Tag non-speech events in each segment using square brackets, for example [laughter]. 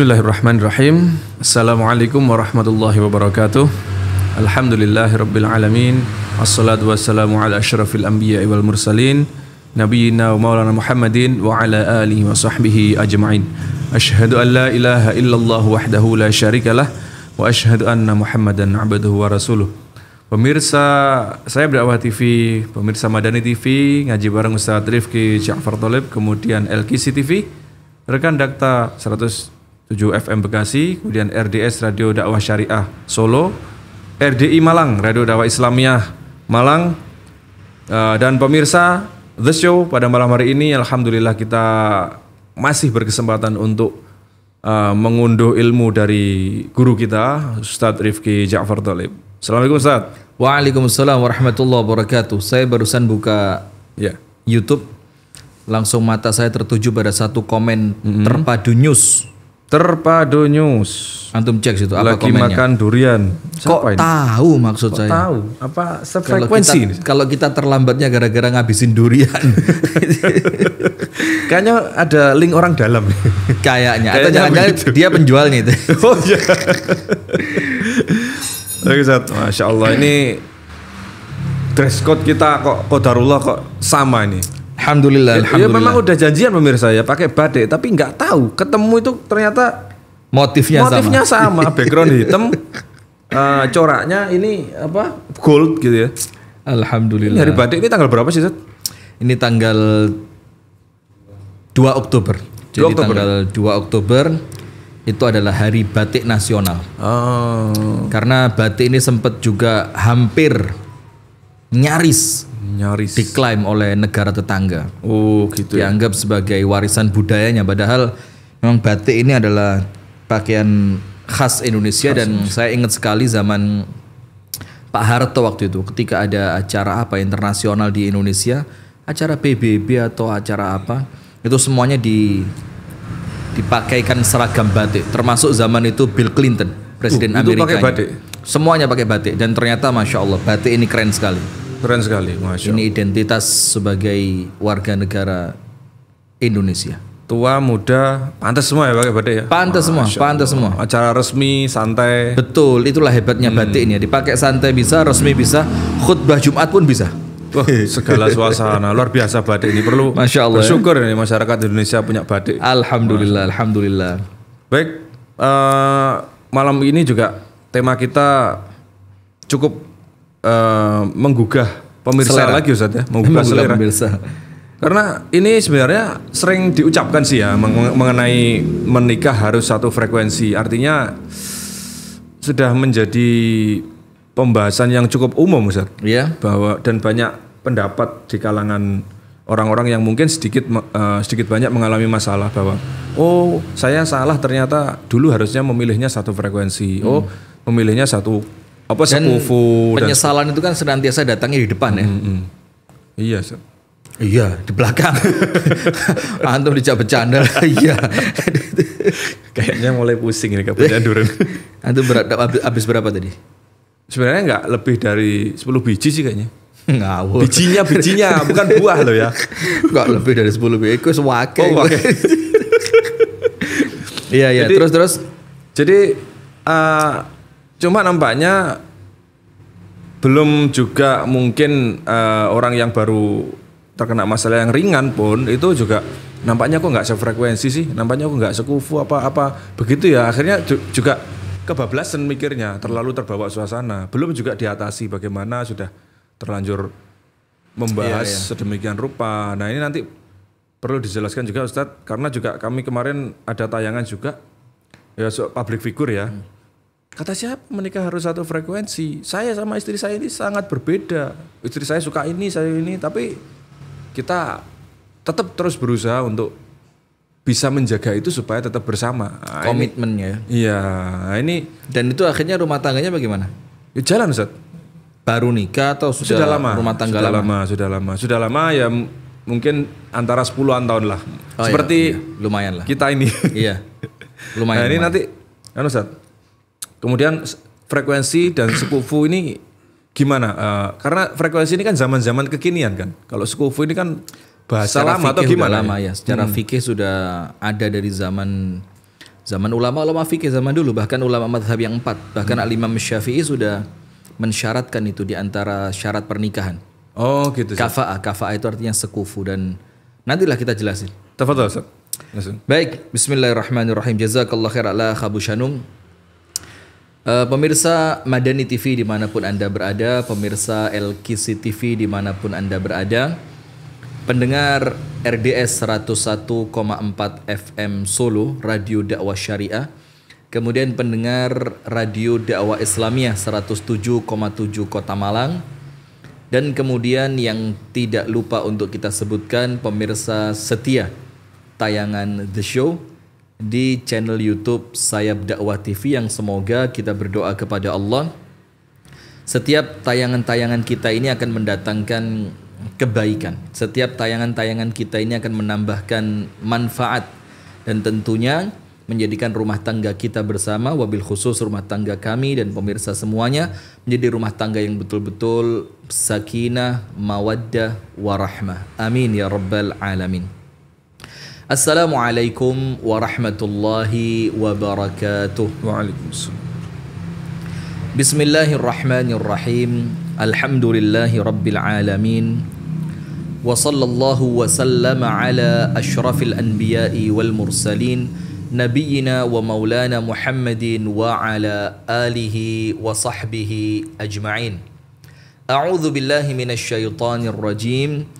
Bismillahirrahmanirrahim. Assalamualaikum warahmatullahi wabarakatuh. Alhamdulillahirabbil alamin. Assalatu wassalamu ala ashrafil anbiya wal mursalin nabiyyina wa maulana Muhammadin wa ala alihi wa sahbihi ajma'in. Ashadu an la ilaha illallah wahdahu la syarikalah wa ashadu anna Muhammadan abduhu wa rasuluh. Pemirsa, saya Berawa TV, pemirsa Madani TV, ngaji bareng Ustaz Rifki Ja'far Tolib, kemudian LKC TV, rekan dakta 100 7 FM Bekasi, kemudian RDS Radio Dakwah Syariah Solo, RDI Malang Radio Dakwah Islamiyah Malang, eh, dan pemirsa The Show pada malam hari ini, Alhamdulillah kita masih berkesempatan untuk eh, mengunduh ilmu dari guru kita, Ustadz Rifki Ja'far Talib. Assalamualaikum Ustadz. Waalaikumsalam warahmatullahi wabarakatuh. Saya barusan buka yeah. YouTube, langsung mata saya tertuju pada satu komen mm -hmm. terpadu news Terpadu News. Antum cek situ apa Lagi komennya. makan durian. Siapa Kok ini? tahu maksud Kok saya? Tahu apa sefrekuensi kalau kita, Kalau kita terlambatnya gara-gara ngabisin durian. [laughs] Kayaknya ada link orang dalam. Kayaknya. Atau jangan-jangan dia penjualnya itu. [laughs] oh iya. satu. Masya Allah ini dress code kita kok kodarullah kok sama ini. Alhamdulillah, ya, ya alhamdulillah. Ya memang udah janjian pemirsa ya pakai badai, tapi nggak tahu ketemu itu ternyata motifnya, motifnya sama. sama, [laughs] background hitam, uh, coraknya ini apa gold gitu ya. Alhamdulillah. Ini hari badai ini tanggal berapa sih? Zat? Ini tanggal 2 Oktober. Jadi 2 Oktober. tanggal 2 Oktober itu adalah hari batik nasional. Oh. Karena batik ini sempat juga hampir nyaris Nyaris. diklaim oleh negara tetangga. Oh, gitu. Ya. Dianggap ya? sebagai warisan budayanya padahal memang batik ini adalah pakaian khas Indonesia khas dan Indonesia. saya ingat sekali zaman Pak Harto waktu itu ketika ada acara apa internasional di Indonesia, acara PBB atau acara apa, itu semuanya di dipakaikan seragam batik termasuk zaman itu Bill Clinton presiden uh, Amerika pakai batik. semuanya pakai batik dan ternyata masya Allah batik ini keren sekali Keren sekali, Masya Ini identitas sebagai warga negara Indonesia. Tua, muda, pantas semua ya pakai ya, batik ya? Pantas semua, pantas semua. Acara resmi, santai. Betul, itulah hebatnya hmm. batik ini. Dipakai santai bisa, resmi bisa, khutbah Jumat pun bisa. Wah, segala suasana luar biasa batik ini perlu Masya Allah. Ya. bersyukur ini masyarakat Indonesia punya batik. Alhamdulillah, Masya. alhamdulillah. Baik, uh, malam ini juga tema kita cukup Eh, menggugah pemirsa selera. lagi Ustaz ya, menggugah, selera. Pemirsa. Karena ini sebenarnya sering diucapkan sih ya meng mengenai menikah harus satu frekuensi. Artinya sudah menjadi pembahasan yang cukup umum Ustaz. Iya. Bahwa dan banyak pendapat di kalangan orang-orang yang mungkin sedikit uh, sedikit banyak mengalami masalah bahwa oh, saya salah ternyata dulu harusnya memilihnya satu frekuensi. Oh, hmm. Oh, memilihnya satu apa dan sepufu penyesalan dan... itu kan senantiasa datangnya di depan hmm, ya. Iya, sir. Iya, di belakang. [laughs] Antum dijak bercanda. [laughs] iya. Kayaknya mulai pusing ini kebetulan [laughs] durian Antum berat habis berapa tadi? Sebenarnya nggak lebih dari 10 biji sih kayaknya. Ngawur. Bijinya, bijinya, bukan buah loh ya. Enggak lebih dari 10 biji, itu sewake. Oh, Iya, iya, terus terus. Jadi uh, Cuma nampaknya belum juga mungkin uh, orang yang baru terkena masalah yang ringan pun itu juga nampaknya kok nggak sefrekuensi sih, nampaknya kok nggak sekufu apa-apa begitu ya. Akhirnya juga kebablasan mikirnya, terlalu terbawa suasana. Belum juga diatasi bagaimana sudah terlanjur membahas iya, iya. sedemikian rupa. Nah ini nanti perlu dijelaskan juga Ustadz karena juga kami kemarin ada tayangan juga ya so, public figure ya. Hmm Kata siapa menikah harus satu frekuensi? Saya sama istri saya ini sangat berbeda. Istri saya suka ini, saya ini, tapi kita tetap terus berusaha untuk bisa menjaga itu supaya tetap bersama. Nah, Komitmennya. Iya, nah, ini dan itu akhirnya rumah tangganya bagaimana? Ya jalan, Ustaz. Baru nikah atau sudah, sudah lama? Rumah tangga sudah lama. lama, sudah lama. Sudah lama ya mungkin antara sepuluhan an tahun lah. Oh, iya, Seperti iya, iya. lumayan lah. Kita ini. Iya. Lumayan. Nah, ini lumayan. nanti anu Ustaz, Kemudian frekuensi dan sekufu ini gimana? Uh, karena frekuensi ini kan zaman-zaman kekinian kan. Kalau sekufu ini kan bahasa secara lama atau gimana? Lama ya. Secara hmm. fikih sudah ada dari zaman zaman ulama-ulama fikih zaman dulu bahkan ulama madhab yang empat bahkan hmm. al syafi'i sudah mensyaratkan itu di antara syarat pernikahan. Oh gitu. Kafa'a, kafa'a itu artinya sekufu dan nantilah kita jelasin. Tafadhol Baik, bismillahirrahmanirrahim. Jazakallah khair ala khabushanum. Uh, pemirsa Madani TV dimanapun Anda berada, pemirsa LKC TV dimanapun Anda berada, pendengar RDS 101,4 FM Solo, Radio Dakwah Syariah, kemudian pendengar Radio Dakwah Islamiyah 107,7 Kota Malang, dan kemudian yang tidak lupa untuk kita sebutkan pemirsa setia tayangan The Show di channel YouTube saya Dakwah TV yang semoga kita berdoa kepada Allah setiap tayangan-tayangan kita ini akan mendatangkan kebaikan. Setiap tayangan-tayangan kita ini akan menambahkan manfaat dan tentunya menjadikan rumah tangga kita bersama wabil khusus rumah tangga kami dan pemirsa semuanya menjadi rumah tangga yang betul-betul sakinah, mawaddah, warahmah. Amin ya rabbal alamin. السلام عليكم ورحمة الله وبركاته وعليكم السلام بسم الله الرحمن الرحيم الحمد لله رب العالمين وصلى الله وسلم على أشرف الأنبياء والمرسلين نبينا ومولانا محمد وعلى آله وصحبه أجمعين أعوذ بالله من الشيطان الرجيم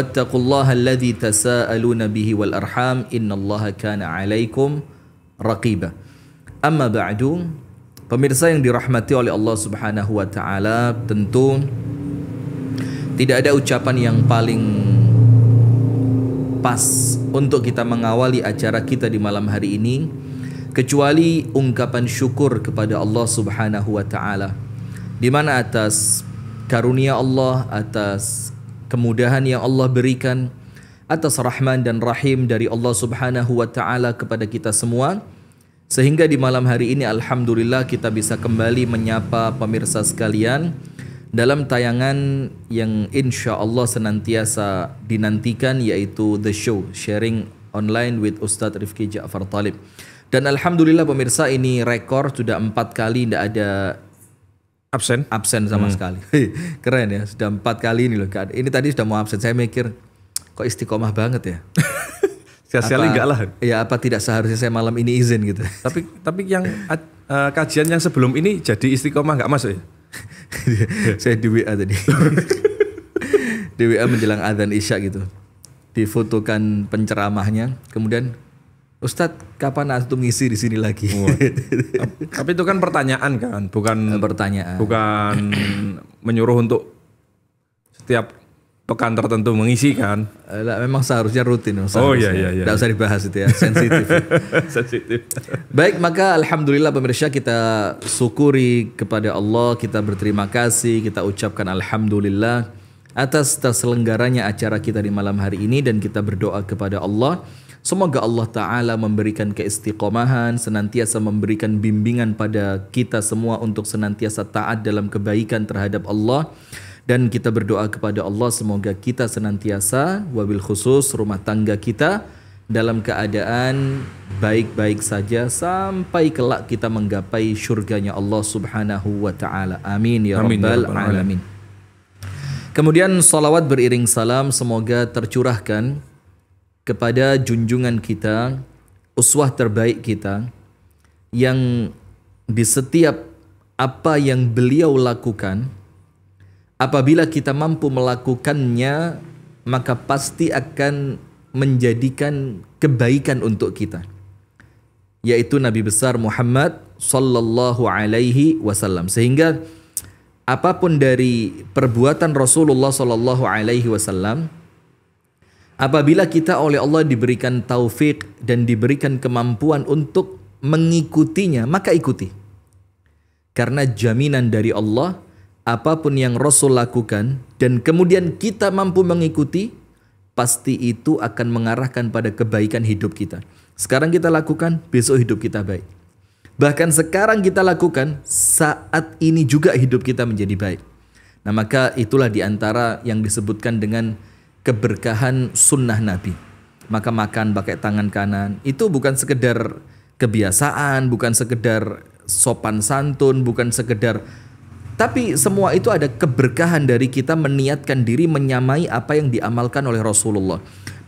الله الذي تساءلون به والأرحام إن الله كان عليكم رقيبا أما بعد pemirsa yang dirahmati oleh Allah Subhanahu wa taala, tentu tidak ada ucapan yang paling pas untuk kita mengawali acara kita di malam hari ini kecuali ungkapan syukur kepada Allah Subhanahu wa taala. Di mana atas karunia Allah, atas kemudahan yang Allah berikan atas rahman dan rahim dari Allah Subhanahu wa taala kepada kita semua sehingga di malam hari ini alhamdulillah kita bisa kembali menyapa pemirsa sekalian dalam tayangan yang insya Allah senantiasa dinantikan yaitu The Show Sharing Online with Ustadz Rifki Ja'far Talib dan Alhamdulillah pemirsa ini rekor sudah empat kali tidak ada absen absen sama hmm. sekali keren ya sudah empat kali ini loh ini tadi sudah mau absen saya mikir kok istiqomah banget ya sia sia enggak lah ya apa tidak seharusnya saya malam ini izin gitu tapi tapi yang uh, kajian yang sebelum ini jadi istiqomah nggak masuk ya [laughs] saya di WA tadi [laughs] di WA menjelang adzan isya gitu difotokan penceramahnya kemudian Ustadz, kapan antum ngisi di sini lagi? [laughs] Tapi itu kan pertanyaan kan, bukan eh, pertanyaan. Bukan menyuruh untuk setiap pekan tertentu mengisi kan? Eh, memang seharusnya rutin. Seharusnya. Oh iya iya iya. Tidak usah dibahas itu ya, [laughs] sensitif. Ya. sensitif. Baik, maka alhamdulillah pemirsa kita syukuri kepada Allah, kita berterima kasih, kita ucapkan alhamdulillah atas terselenggaranya acara kita di malam hari ini dan kita berdoa kepada Allah Semoga Allah Ta'ala memberikan keistiqomahan, senantiasa memberikan bimbingan pada kita semua untuk senantiasa taat dalam kebaikan terhadap Allah. Dan kita berdoa kepada Allah semoga kita senantiasa, wabil khusus rumah tangga kita, dalam keadaan baik-baik saja sampai kelak kita menggapai surganya Allah Subhanahu wa taala. Amin ya, ya rabbal alamin. alamin. Kemudian salawat beriring salam semoga tercurahkan kepada junjungan kita, uswah terbaik kita yang di setiap apa yang beliau lakukan, apabila kita mampu melakukannya, maka pasti akan menjadikan kebaikan untuk kita. Yaitu Nabi besar Muhammad sallallahu alaihi wasallam. Sehingga apapun dari perbuatan Rasulullah sallallahu alaihi wasallam Apabila kita oleh Allah diberikan taufik dan diberikan kemampuan untuk mengikutinya, maka ikuti. Karena jaminan dari Allah, apapun yang Rasul lakukan dan kemudian kita mampu mengikuti, pasti itu akan mengarahkan pada kebaikan hidup kita. Sekarang kita lakukan, besok hidup kita baik. Bahkan sekarang kita lakukan, saat ini juga hidup kita menjadi baik. Nah maka itulah diantara yang disebutkan dengan keberkahan sunnah Nabi. Maka makan pakai tangan kanan itu bukan sekedar kebiasaan, bukan sekedar sopan santun, bukan sekedar tapi semua itu ada keberkahan dari kita meniatkan diri menyamai apa yang diamalkan oleh Rasulullah.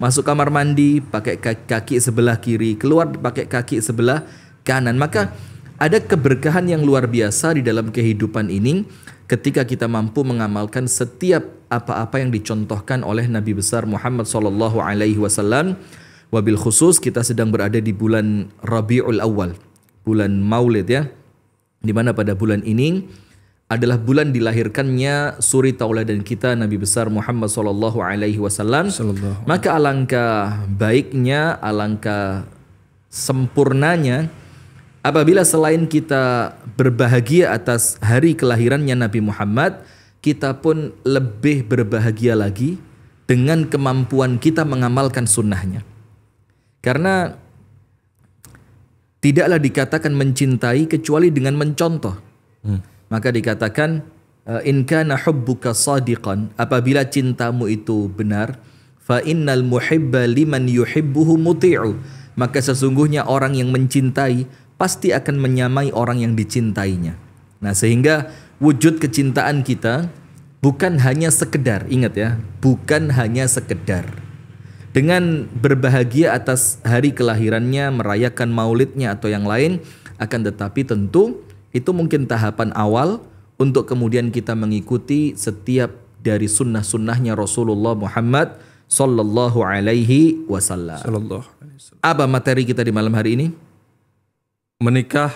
Masuk kamar mandi pakai kaki sebelah kiri, keluar pakai kaki sebelah kanan. Maka ada keberkahan yang luar biasa di dalam kehidupan ini ketika kita mampu mengamalkan setiap apa-apa yang dicontohkan oleh Nabi besar Muhammad Sallallahu Alaihi Wasallam. Wabil khusus kita sedang berada di bulan Rabiul Awal, bulan Maulid ya, di mana pada bulan ini adalah bulan dilahirkannya suri tauladan kita Nabi besar Muhammad sallallahu alaihi wasallam. Maka alangkah baiknya, alangkah sempurnanya Apabila selain kita berbahagia atas hari kelahirannya Nabi Muhammad, kita pun lebih berbahagia lagi dengan kemampuan kita mengamalkan sunnahnya. Karena tidaklah dikatakan mencintai kecuali dengan mencontoh. Hmm. Maka dikatakan eh, in kana hubbuka sadiqan apabila cintamu itu benar fa innal muhibba liman yuhibbuhu muti'u maka sesungguhnya orang yang mencintai pasti akan menyamai orang yang dicintainya. Nah, sehingga wujud kecintaan kita bukan hanya sekedar, ingat ya, bukan hanya sekedar. Dengan berbahagia atas hari kelahirannya, merayakan maulidnya atau yang lain, akan tetapi tentu itu mungkin tahapan awal untuk kemudian kita mengikuti setiap dari sunnah-sunnahnya Rasulullah Muhammad Sallallahu Alaihi Wasallam. Apa materi kita di malam hari ini? menikah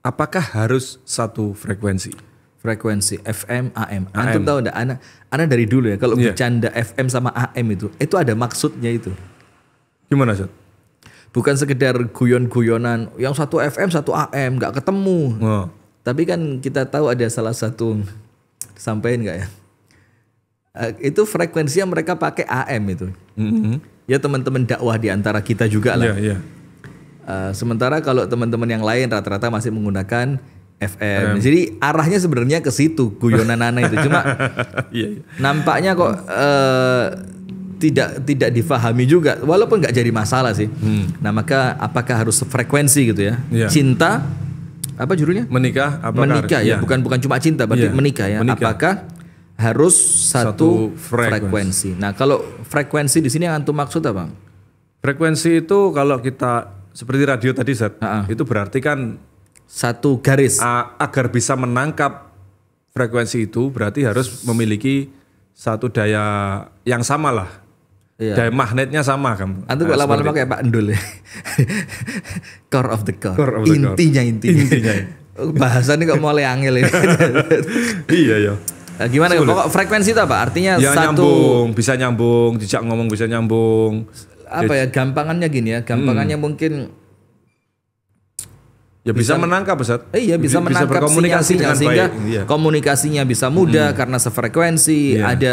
apakah harus satu frekuensi? Frekuensi FM AM. AM. Antum tahu enggak anak anak dari dulu ya kalau yeah. bercanda FM sama AM itu itu ada maksudnya itu. Gimana, Sat? Bukan sekedar guyon-guyonan, yang satu FM, satu AM, nggak ketemu. Oh. Tapi kan kita tahu ada salah satu sampein enggak ya? Uh, itu yang mereka pakai AM itu. Mm -hmm. Ya teman-teman dakwah di antara kita juga lah. Yeah, yeah. Eh, sementara kalau teman-teman yang lain rata-rata masih menggunakan FM. FM. Jadi arahnya sebenarnya ke situ guyonan [laughs] Nana itu. Cuma iya, iya. nampaknya kok uh, tidak tidak difahami juga walaupun nggak jadi masalah sih. Hmm. Nah, maka apakah harus frekuensi gitu ya? ya. Cinta apa judulnya? Menikah apakah Menikah ya, ya, bukan bukan cuma cinta berarti ya. menikah ya. Menikah. Apakah harus satu, satu frekuensi. frekuensi. Nah, kalau frekuensi di sini yang antum maksud apa? Frekuensi itu kalau kita seperti radio tadi Zat, uh -uh. itu berarti kan satu garis uh, agar bisa menangkap frekuensi itu berarti harus memiliki satu daya yang sama lah. Iya. Daya magnetnya sama kamu. Antum kok nah, lama-lama kayak Pak Endul ya. [laughs] core of the core. core of the intinya, core. intinya intinya. Oh, bahasannya kok mulai angel ini. [laughs] iya ya. gimana Sulit. kok frekuensi itu apa? Artinya ya, satu nyambung, bisa nyambung, jejak ngomong bisa nyambung apa ya gampangannya gini ya gampangannya hmm. mungkin ya bisa, bisa menangkap eh, Iya, bisa, bisa menangkap berkomunikasi sehingga iya. komunikasinya bisa mudah hmm. karena sefrekuensi, yeah. ada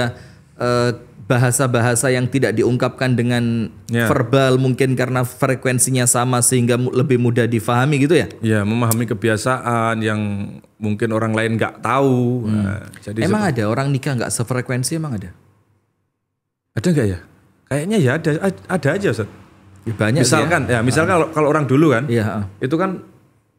uh, bahasa-bahasa yang tidak diungkapkan dengan yeah. verbal mungkin karena frekuensinya sama sehingga lebih mudah difahami gitu ya. ya yeah, memahami kebiasaan yang mungkin orang lain nggak tahu. Hmm. Nah, jadi Emang ada orang nikah nggak sefrekuensi emang ada? Ada nggak ya? Kayaknya ya ada ada aja Ustaz. Ya, banyak ya. misalkan ya, ya misalkan kalau kalau orang dulu kan. ya. Itu kan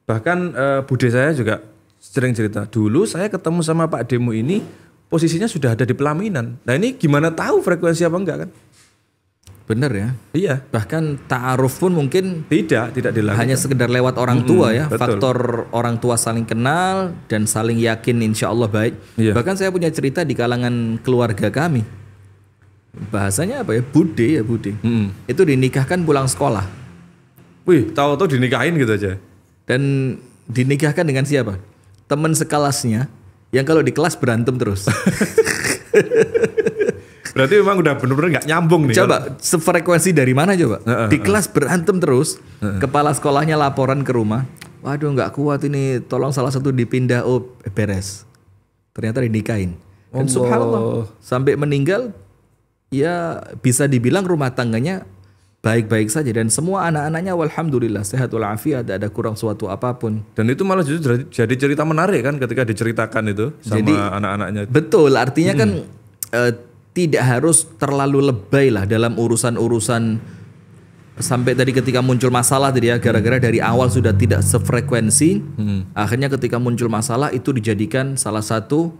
bahkan uh, bude saya juga sering cerita. Dulu saya ketemu sama Pak Demo ini posisinya sudah ada di pelaminan. Nah ini gimana tahu frekuensi apa enggak kan? Bener ya. Iya. Bahkan taaruf pun mungkin tidak tidak dilakukan. Hanya sekedar lewat orang hmm, tua ya. Betul. Faktor orang tua saling kenal dan saling yakin insya Allah baik. Iya. Bahkan saya punya cerita di kalangan keluarga kami bahasanya apa ya bude ya bude hmm. itu dinikahkan pulang sekolah wih tahu-tahu dinikahin gitu aja dan dinikahkan dengan siapa teman sekelasnya yang kalau di kelas berantem terus [laughs] berarti memang udah bener-bener nggak nyambung nih coba kalau... sefrekuensi dari mana coba uh, uh, di kelas berantem terus uh, uh. kepala sekolahnya laporan ke rumah waduh nggak kuat ini tolong salah satu dipindah oh beres ternyata dinikahin dan subhanallah sampai meninggal ya bisa dibilang rumah tangganya baik-baik saja dan semua anak-anaknya alhamdulillah sehat walafiat tidak ada kurang suatu apapun dan itu malah justru jadi cerita menarik kan ketika diceritakan itu sama anak-anaknya betul artinya kan, hmm. kan e, tidak harus terlalu lebay lah dalam urusan-urusan sampai tadi ketika muncul masalah tadi ya hmm. gara-gara dari awal sudah tidak sefrekuensi hmm. akhirnya ketika muncul masalah itu dijadikan salah satu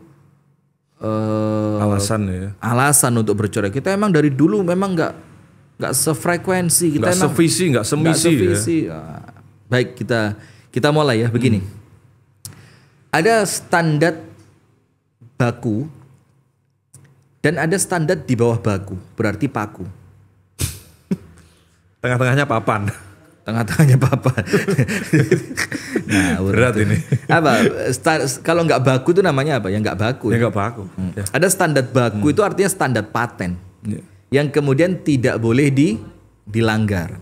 uh, alasan ya alasan untuk bercerai kita emang dari dulu memang nggak nggak sefrekuensi kita nggak sevisi nggak semisi gak ya. sevisi. Ya. baik kita kita mulai ya begini hmm. ada standar baku dan ada standar di bawah baku berarti paku tengah-tengahnya papan tengah-tengahnya papa. [laughs] nah, berat itu. ini. Apa kalau nggak baku itu namanya apa? Yang nggak baku. Yang nggak baku. Hmm. Ya. Ada standar baku hmm. itu artinya standar paten ya. yang kemudian tidak boleh di dilanggar.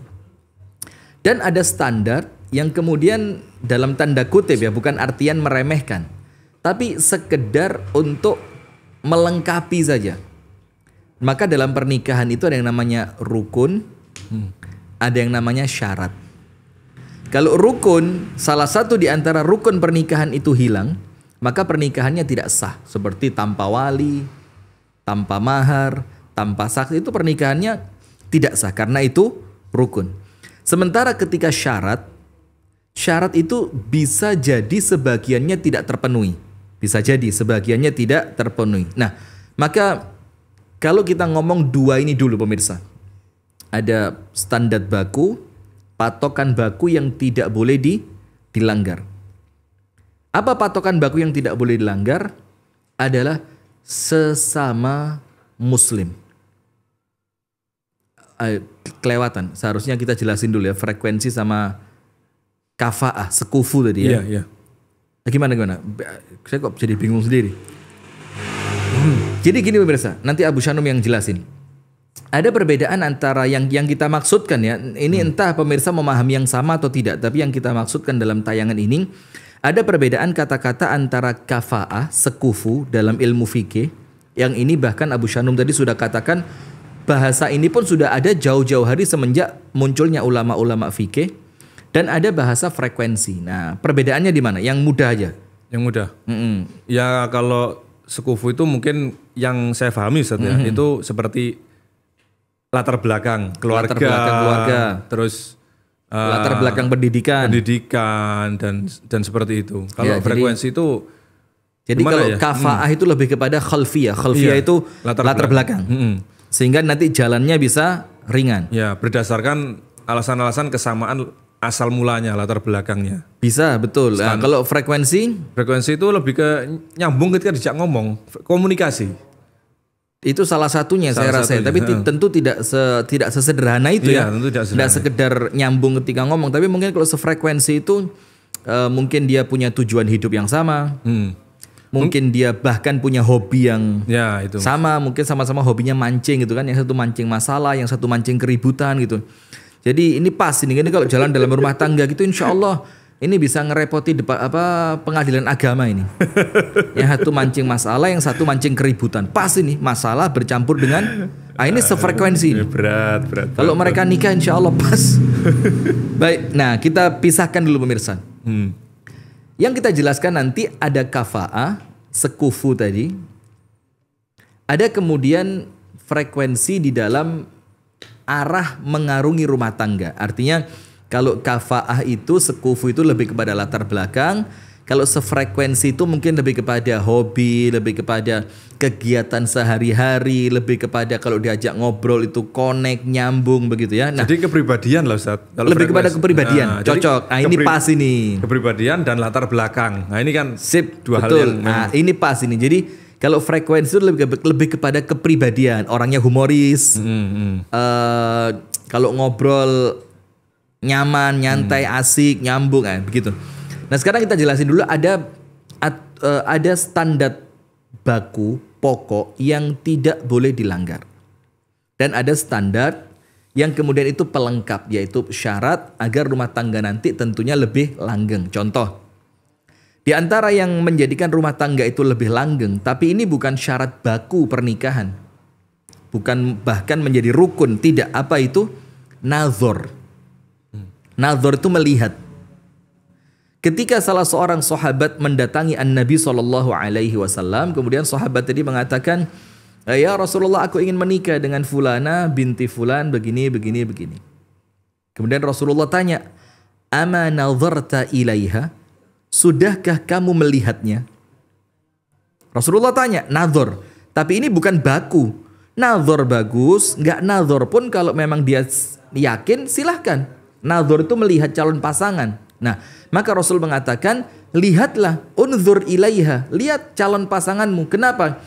Dan ada standar yang kemudian dalam tanda kutip ya bukan artian meremehkan, tapi sekedar untuk melengkapi saja. Maka dalam pernikahan itu ada yang namanya rukun, hmm ada yang namanya syarat. Kalau rukun, salah satu di antara rukun pernikahan itu hilang, maka pernikahannya tidak sah. Seperti tanpa wali, tanpa mahar, tanpa saksi itu pernikahannya tidak sah karena itu rukun. Sementara ketika syarat, syarat itu bisa jadi sebagiannya tidak terpenuhi. Bisa jadi sebagiannya tidak terpenuhi. Nah, maka kalau kita ngomong dua ini dulu pemirsa, ada standar baku, patokan baku yang tidak boleh di, dilanggar. Apa patokan baku yang tidak boleh dilanggar? Adalah sesama muslim. Eh, kelewatan, seharusnya kita jelasin dulu ya frekuensi sama kafaah, sekufu tadi ya. Iya, iya. Nah, gimana gimana? Saya kok jadi bingung sendiri. Hmm. Jadi gini pemirsa, nanti Abu Shanum yang jelasin ada perbedaan antara yang yang kita maksudkan ya. Ini hmm. entah pemirsa memahami yang sama atau tidak, tapi yang kita maksudkan dalam tayangan ini ada perbedaan kata-kata antara kafaah sekufu dalam ilmu fikih yang ini bahkan Abu Shanum tadi sudah katakan bahasa ini pun sudah ada jauh-jauh hari semenjak munculnya ulama-ulama fikih dan ada bahasa frekuensi. Nah, perbedaannya di mana? Yang mudah aja. Yang mudah. Mm -mm. Ya kalau sekufu itu mungkin yang saya pahami Ustaz mm -hmm. itu seperti latar belakang keluarga, latar belakang keluarga, terus uh, latar belakang pendidikan, pendidikan dan dan seperti itu. Kalau ya, frekuensi jadi, itu jadi kalau ya? kafaah hmm. itu lebih kepada khalfiyah. Khalfiyah iya, itu latar, latar belakang. belakang. Hmm. Sehingga nanti jalannya bisa ringan. Ya, berdasarkan alasan-alasan kesamaan asal mulanya latar belakangnya. Bisa, betul. Nah, kalau frekuensi? Frekuensi itu lebih ke nyambung ketika dijak ngomong, komunikasi itu salah satunya salah saya satunya. tapi tentu tidak se, tidak sesederhana itu iya, ya tentu tidak, tidak sekedar nyambung ketika ngomong tapi mungkin kalau sefrekuensi itu uh, mungkin dia punya tujuan hidup yang sama hmm. mungkin hmm. dia bahkan punya hobi yang ya, itu. sama mungkin sama-sama hobinya mancing gitu kan yang satu mancing masalah yang satu mancing keributan gitu jadi ini pas ini, ini kalau jalan dalam rumah tangga gitu insya Allah ini bisa ngerepoti depan apa pengadilan agama ini. [laughs] yang satu mancing masalah, yang satu mancing keributan. Pas ini masalah bercampur dengan ah ini sefrekuensi. Berat, berat. berat Kalau mereka nikah insya Allah pas. [laughs] Baik, nah kita pisahkan dulu pemirsa. Hmm. Yang kita jelaskan nanti ada kafa'a, sekufu tadi. Ada kemudian frekuensi di dalam arah mengarungi rumah tangga. Artinya kalau kafaah itu sekufu itu lebih kepada latar belakang, kalau sefrekuensi itu mungkin lebih kepada hobi, lebih kepada kegiatan sehari-hari, lebih kepada kalau diajak ngobrol itu connect, nyambung begitu ya. Nah, jadi kepribadian lah Ustaz. lebih frekuensi. kepada kepribadian, nah, cocok. Nah, ini pas ini. Kepribadian dan latar belakang. Nah, ini kan sip dua betul. hal yang Nah, ini pas ini. Jadi kalau frekuensi itu lebih, lebih kepada kepribadian, orangnya humoris. Mm -hmm. uh, kalau ngobrol nyaman, hmm. nyantai, hmm. asik, nyambung kan begitu. Nah sekarang kita jelasin dulu ada at, uh, ada standar baku pokok yang tidak boleh dilanggar dan ada standar yang kemudian itu pelengkap yaitu syarat agar rumah tangga nanti tentunya lebih langgeng. Contoh, di antara yang menjadikan rumah tangga itu lebih langgeng, tapi ini bukan syarat baku pernikahan. Bukan bahkan menjadi rukun, tidak apa itu nazar Nazar itu melihat. Ketika salah seorang sahabat mendatangi An-Nabi Shallallahu alaihi wasallam, kemudian sahabat tadi mengatakan, eh, "Ya Rasulullah, aku ingin menikah dengan fulana binti fulan begini begini begini." Kemudian Rasulullah tanya, "Ama nazarta ilaiha?" Sudahkah kamu melihatnya? Rasulullah tanya, "Nazar." Tapi ini bukan baku. Nazar bagus, nggak nazar pun kalau memang dia yakin silahkan. Nazar itu melihat calon pasangan. Nah, maka Rasul mengatakan, lihatlah unzur ilaiha, lihat calon pasanganmu. Kenapa?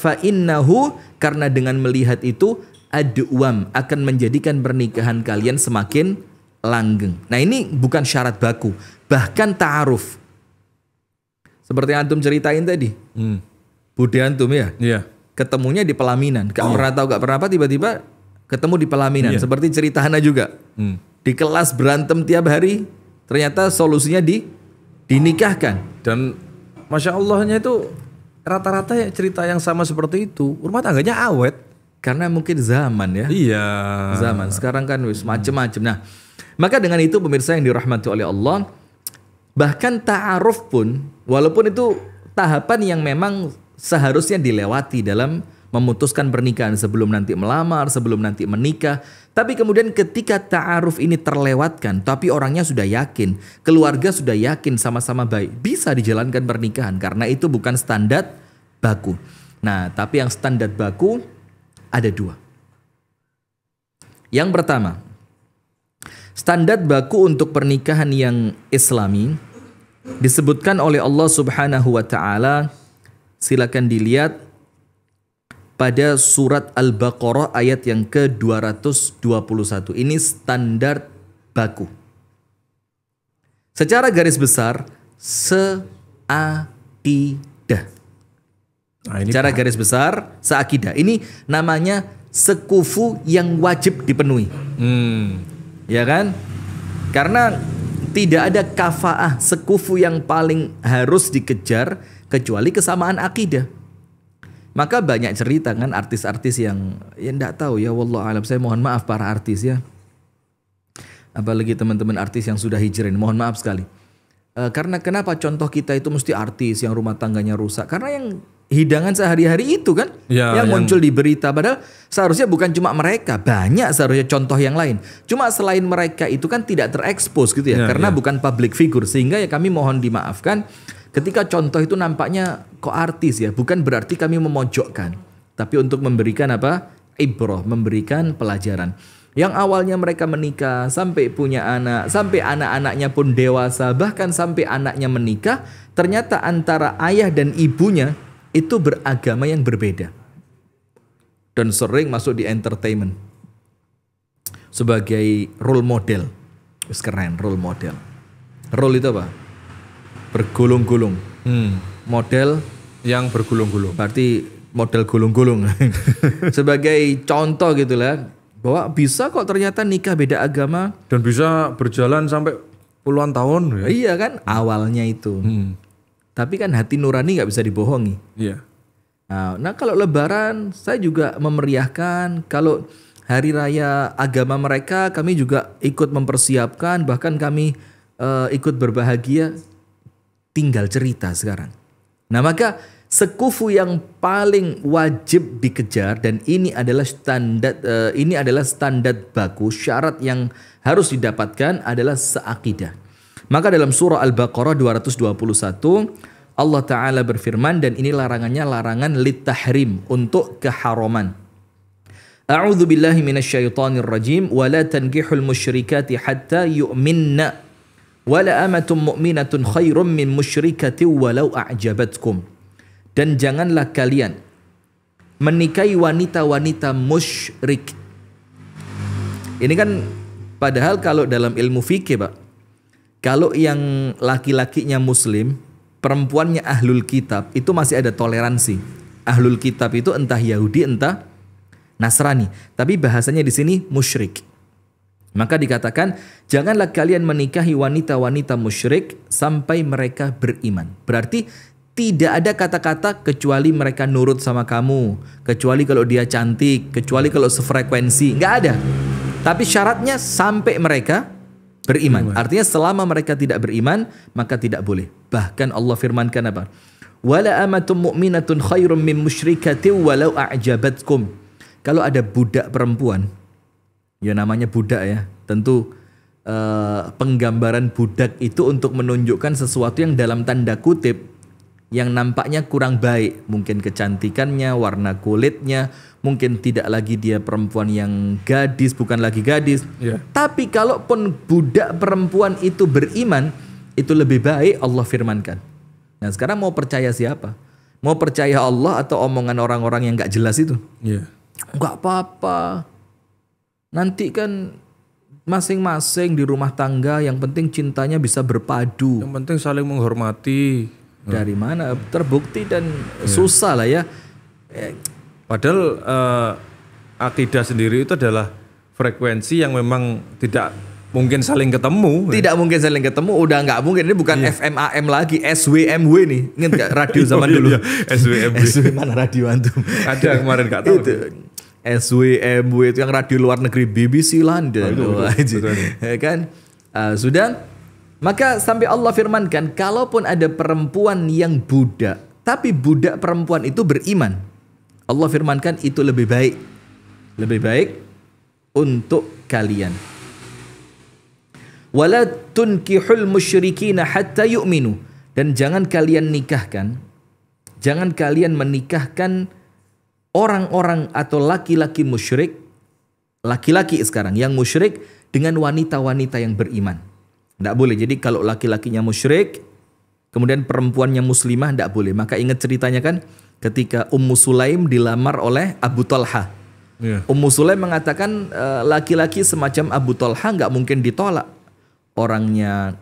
Fa innahu karena dengan melihat itu aduam akan menjadikan pernikahan kalian semakin langgeng. Nah, ini bukan syarat baku, bahkan ta'aruf. Seperti yang antum ceritain tadi. Hmm. Budi antum ya? Iya. Ketemunya di pelaminan. Gak oh. pernah tahu gak pernah apa tiba-tiba ketemu di pelaminan. Yeah. Seperti cerita Hana juga. Hmm di kelas berantem tiap hari, ternyata solusinya di dinikahkan dan masya Allahnya itu rata-rata ya cerita yang sama seperti itu rumah tangganya awet karena mungkin zaman ya iya zaman sekarang kan wis macem-macem nah maka dengan itu pemirsa yang dirahmati oleh Allah bahkan ta'aruf pun walaupun itu tahapan yang memang seharusnya dilewati dalam memutuskan pernikahan sebelum nanti melamar, sebelum nanti menikah. Tapi kemudian ketika ta'aruf ini terlewatkan, tapi orangnya sudah yakin, keluarga sudah yakin sama-sama baik, bisa dijalankan pernikahan karena itu bukan standar baku. Nah, tapi yang standar baku ada dua. Yang pertama, standar baku untuk pernikahan yang islami disebutkan oleh Allah Subhanahu wa taala silakan dilihat pada surat Al-Baqarah ayat yang ke-221. Ini standar baku. Secara garis besar, seakidah. Nah, ini Secara garis besar, seakidah. Ini namanya sekufu yang wajib dipenuhi. Hmm. Ya kan? Karena tidak ada kafaah sekufu yang paling harus dikejar kecuali kesamaan akidah. Maka banyak cerita kan artis-artis yang ya enggak tahu ya wallah alam saya mohon maaf para artis ya. Apalagi teman-teman artis yang sudah hijrin, mohon maaf sekali. E, karena kenapa contoh kita itu mesti artis yang rumah tangganya rusak? Karena yang hidangan sehari-hari itu kan ya, yang, yang muncul di berita padahal seharusnya bukan cuma mereka, banyak seharusnya contoh yang lain. Cuma selain mereka itu kan tidak terekspos gitu ya, ya karena ya. bukan public figure sehingga ya kami mohon dimaafkan ketika contoh itu nampaknya kok artis ya, bukan berarti kami memojokkan, tapi untuk memberikan apa? Ibroh, memberikan pelajaran. Yang awalnya mereka menikah, sampai punya anak, sampai anak-anaknya pun dewasa, bahkan sampai anaknya menikah, ternyata antara ayah dan ibunya itu beragama yang berbeda. Dan sering masuk di entertainment. Sebagai role model. Terus keren, role model. Role itu apa? Bergulung-gulung. Hmm. Model yang bergulung-gulung. Berarti model gulung-gulung. [laughs] Sebagai contoh gitulah bahwa bisa kok ternyata nikah beda agama dan bisa berjalan sampai puluhan tahun. Ya? Iya kan awalnya itu. Hmm. Tapi kan hati nurani nggak bisa dibohongi. Iya. Nah, nah kalau Lebaran saya juga memeriahkan. Kalau hari raya agama mereka kami juga ikut mempersiapkan bahkan kami uh, ikut berbahagia tinggal cerita sekarang. Nah, maka Sekufu yang paling wajib dikejar dan ini adalah standar uh, eh, ini adalah standar baku syarat yang harus didapatkan adalah seakidah. Maka dalam surah Al-Baqarah 221 Allah Ta'ala berfirman dan ini larangannya larangan litahrim untuk keharaman. A'udzu billahi minasyaitonir rajim wa la tankihul musyrikati hatta yu'minna wa la amatun mu'minatun khairum min musyrikati walau a'jabatkum. Dan janganlah kalian menikahi wanita-wanita musyrik. Ini kan padahal kalau dalam ilmu fikih, Pak, kalau yang laki-lakinya muslim, perempuannya ahlul kitab, itu masih ada toleransi. Ahlul kitab itu entah Yahudi, entah Nasrani, tapi bahasanya di sini musyrik. Maka dikatakan, janganlah kalian menikahi wanita-wanita musyrik sampai mereka beriman. Berarti tidak ada kata-kata kecuali mereka nurut sama kamu. Kecuali kalau dia cantik, kecuali kalau sefrekuensi. Nggak ada. Tapi syaratnya sampai mereka beriman. Artinya selama mereka tidak beriman, maka tidak boleh. Bahkan Allah firmankan apa? Wala amatum mu'minatun khairum min musyrikati walau a'jabatkum. Kalau ada budak perempuan, ya namanya budak ya, tentu Uh, penggambaran budak itu untuk menunjukkan sesuatu yang dalam tanda kutip yang nampaknya kurang baik, mungkin kecantikannya, warna kulitnya, mungkin tidak lagi dia perempuan yang gadis, bukan lagi gadis. Yeah. Tapi kalaupun budak perempuan itu beriman, itu lebih baik Allah firmankan. Nah sekarang mau percaya siapa? Mau percaya Allah atau omongan orang-orang yang gak jelas itu? Yeah. Gak apa-apa. Nanti kan masing-masing di rumah tangga yang penting cintanya bisa berpadu. Yang penting saling menghormati dari hmm. mana terbukti dan yeah. susah lah ya eh, padahal uh, akidah sendiri itu adalah frekuensi yang memang tidak mungkin saling ketemu tidak ya. mungkin saling ketemu udah nggak mungkin ini bukan yeah. FMAM lagi SWMW nih ingat gak radio [laughs] oh, zaman iya, dulu Ya, SWMW SW mana radio antum ada kemarin nggak tahu itu. SWMW itu yang radio luar negeri BBC London oh, itu, itu, itu, itu. Ya kan uh, sudah maka sampai Allah firmankan, kalaupun ada perempuan yang budak, tapi budak perempuan itu beriman. Allah firmankan itu lebih baik. Lebih baik untuk kalian. Wala tunkihul musyrikina hatta yu'minu. Dan jangan kalian nikahkan, jangan kalian menikahkan orang-orang atau laki-laki musyrik, laki-laki sekarang yang musyrik dengan wanita-wanita yang beriman. Tidak boleh. Jadi kalau laki-lakinya musyrik, kemudian perempuannya muslimah, tidak boleh. Maka ingat ceritanya kan, ketika Ummu Sulaim dilamar oleh Abu Talha. Yeah. Ummu Sulaim mengatakan e, laki-laki semacam Abu Talha nggak mungkin ditolak. Orangnya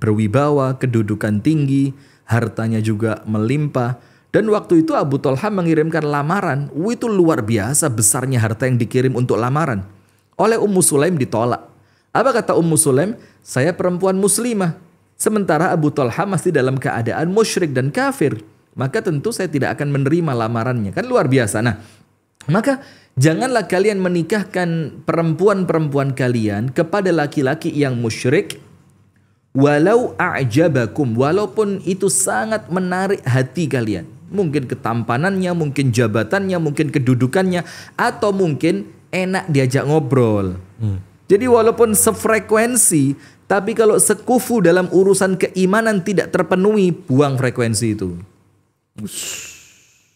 berwibawa, kedudukan tinggi, hartanya juga melimpah. Dan waktu itu Abu Talha mengirimkan lamaran. Wih itu luar biasa besarnya harta yang dikirim untuk lamaran. Oleh Ummu Sulaim ditolak. Apa kata Ummu Sulaim? Saya perempuan muslimah. Sementara Abu Talha masih dalam keadaan musyrik dan kafir. Maka tentu saya tidak akan menerima lamarannya. Kan luar biasa. Nah, maka janganlah kalian menikahkan perempuan-perempuan kalian kepada laki-laki yang musyrik. Walau a'jabakum, walaupun itu sangat menarik hati kalian. Mungkin ketampanannya, mungkin jabatannya, mungkin kedudukannya, atau mungkin enak diajak ngobrol. Hmm. Jadi walaupun sefrekuensi, tapi kalau sekufu dalam urusan keimanan tidak terpenuhi, buang frekuensi itu.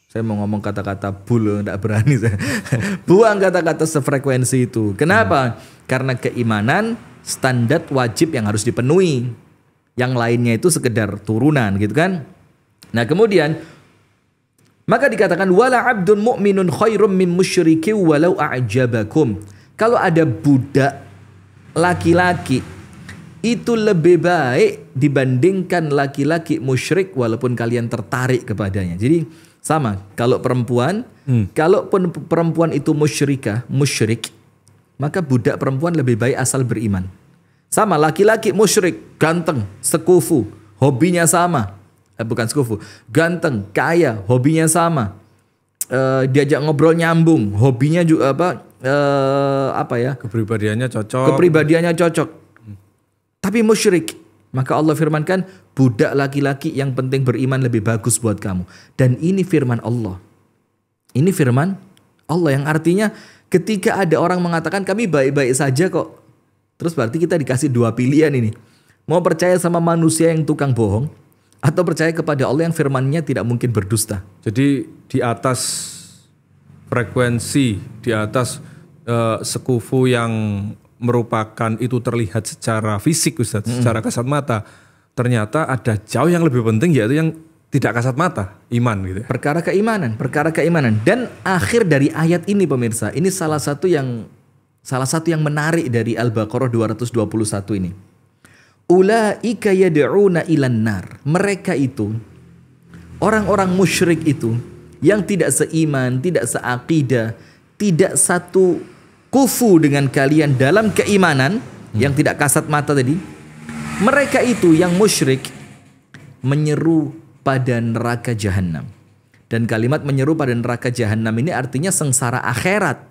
Saya mau ngomong kata-kata bul, tidak berani saya. [laughs] buang kata-kata sefrekuensi itu. Kenapa? Karena keimanan standar wajib yang harus dipenuhi. Yang lainnya itu sekedar turunan gitu kan. Nah kemudian maka dikatakan wala abdun mu'minun khairum min musyriki walau a'jabakum. Kalau ada budak laki-laki itu lebih baik dibandingkan laki-laki musyrik walaupun kalian tertarik kepadanya. Jadi sama, kalau perempuan, hmm. kalaupun perempuan itu musyrikah, musyrik, maka budak perempuan lebih baik asal beriman. Sama laki-laki musyrik, ganteng, sekufu, hobinya sama. Eh, bukan sekufu, ganteng, kaya, hobinya sama. Uh, diajak ngobrol nyambung, hobinya juga apa? uh, apa ya? Kepribadiannya cocok. Kepribadiannya cocok. Tapi musyrik. Maka Allah firmankan, budak laki-laki yang penting beriman lebih bagus buat kamu. Dan ini firman Allah. Ini firman Allah yang artinya ketika ada orang mengatakan kami baik-baik saja kok. Terus berarti kita dikasih dua pilihan ini. Mau percaya sama manusia yang tukang bohong atau percaya kepada Allah yang firmannya tidak mungkin berdusta. Jadi di atas frekuensi, di atas uh, sekufu yang merupakan itu terlihat secara fisik Ustaz, -hmm. secara kasat mata, ternyata ada jauh yang lebih penting yaitu yang tidak kasat mata, iman gitu. Ya. Perkara keimanan, perkara keimanan. Dan akhir dari ayat ini pemirsa, ini salah satu yang salah satu yang menarik dari Al-Baqarah 221 ini. Ulaika yad'una ilan nar. Mereka itu orang-orang musyrik itu yang tidak seiman, tidak seakidah, tidak satu kufu dengan kalian dalam keimanan hmm. yang tidak kasat mata tadi. Mereka itu yang musyrik menyeru pada neraka jahanam. Dan kalimat menyeru pada neraka jahanam ini artinya sengsara akhirat.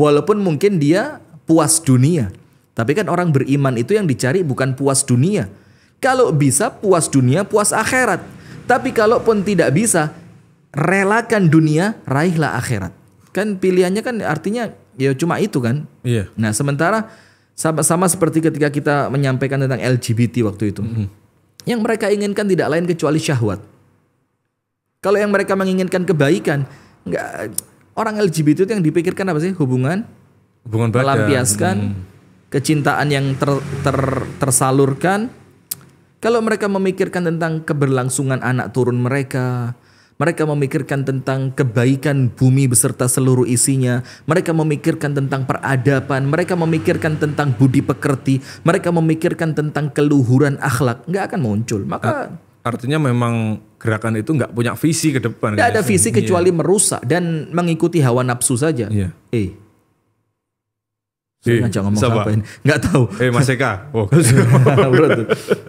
Walaupun mungkin dia puas dunia. Tapi kan orang beriman itu yang dicari bukan puas dunia. Kalau bisa puas dunia, puas akhirat. Tapi kalaupun tidak bisa, relakan dunia, raihlah akhirat. Kan pilihannya kan artinya ya cuma itu kan. Iya. Nah sementara sama, sama seperti ketika kita menyampaikan tentang LGBT waktu itu, mm-hmm. yang mereka inginkan tidak lain kecuali syahwat. Kalau yang mereka menginginkan kebaikan, nggak orang LGBT itu yang dipikirkan apa sih hubungan, hubungan badan. melampiaskan hmm. kecintaan yang ter, ter, tersalurkan. Kalau mereka memikirkan tentang keberlangsungan anak turun mereka, mereka memikirkan tentang kebaikan bumi beserta seluruh isinya. Mereka memikirkan tentang peradaban. Mereka memikirkan tentang budi pekerti. Mereka memikirkan tentang keluhuran akhlak. Nggak akan muncul. Maka artinya memang gerakan itu nggak punya visi ke depan. Nggak ada ya. visi iya. kecuali iya. merusak dan mengikuti hawa nafsu saja. Iya. Eh, Eh, nggak ngomong siapa? apa ini? Enggak tahu. Eh Mas Eka. [laughs] Oh.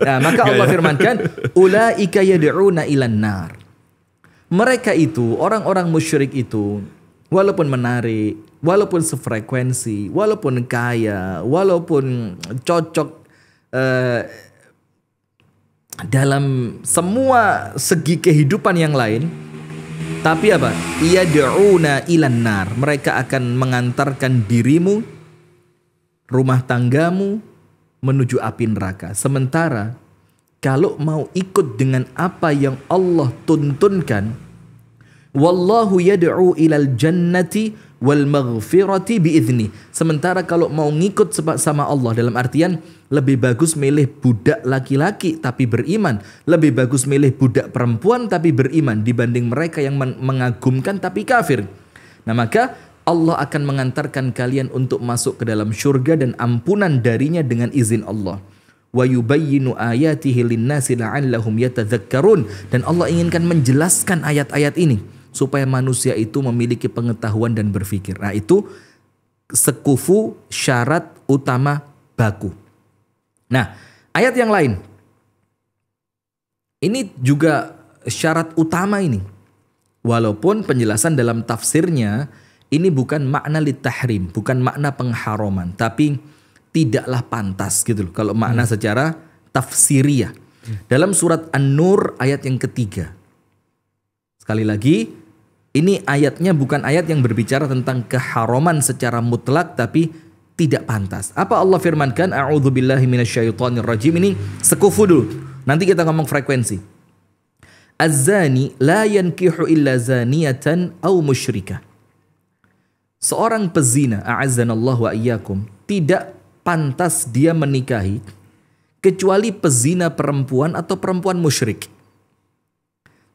nah, maka iya, Allah iya. firmankan, ulaika yad'una ilan nar mereka itu, orang-orang musyrik itu, walaupun menarik, walaupun sefrekuensi, walaupun kaya, walaupun cocok eh, dalam semua segi kehidupan yang lain, tapi apa? Ia deuna ilan nar. Mereka akan mengantarkan dirimu, rumah tanggamu menuju api neraka. Sementara kalau mau ikut dengan apa yang Allah tuntunkan wallahu yad'u ilal jannati wal maghfirati biizni sementara kalau mau ngikut sama Allah dalam artian lebih bagus milih budak laki-laki tapi beriman lebih bagus milih budak perempuan tapi beriman dibanding mereka yang mengagumkan tapi kafir nah maka Allah akan mengantarkan kalian untuk masuk ke dalam surga dan ampunan darinya dengan izin Allah wa yubayyinu ayatihi linnasi la'allahum yatadzakkarun dan Allah inginkan menjelaskan ayat-ayat ini supaya manusia itu memiliki pengetahuan dan berpikir. Nah, itu sekufu syarat utama baku. Nah, ayat yang lain. Ini juga syarat utama ini. Walaupun penjelasan dalam tafsirnya ini bukan makna litahrim, bukan makna pengharoman, tapi tidaklah pantas gitu loh kalau makna hmm. secara tafsiriah. Hmm. Dalam surat An-Nur ayat yang ketiga. Sekali lagi, ini ayatnya bukan ayat yang berbicara tentang keharaman secara mutlak tapi tidak pantas. Apa Allah firmankan? rajim ini sekufu dulu. Nanti kita ngomong frekuensi. azani la yankihu illa zaniatan au musyrika. Seorang pezina, a'azzanallahu wa iyyakum, tidak pantas dia menikahi kecuali pezina perempuan atau perempuan musyrik.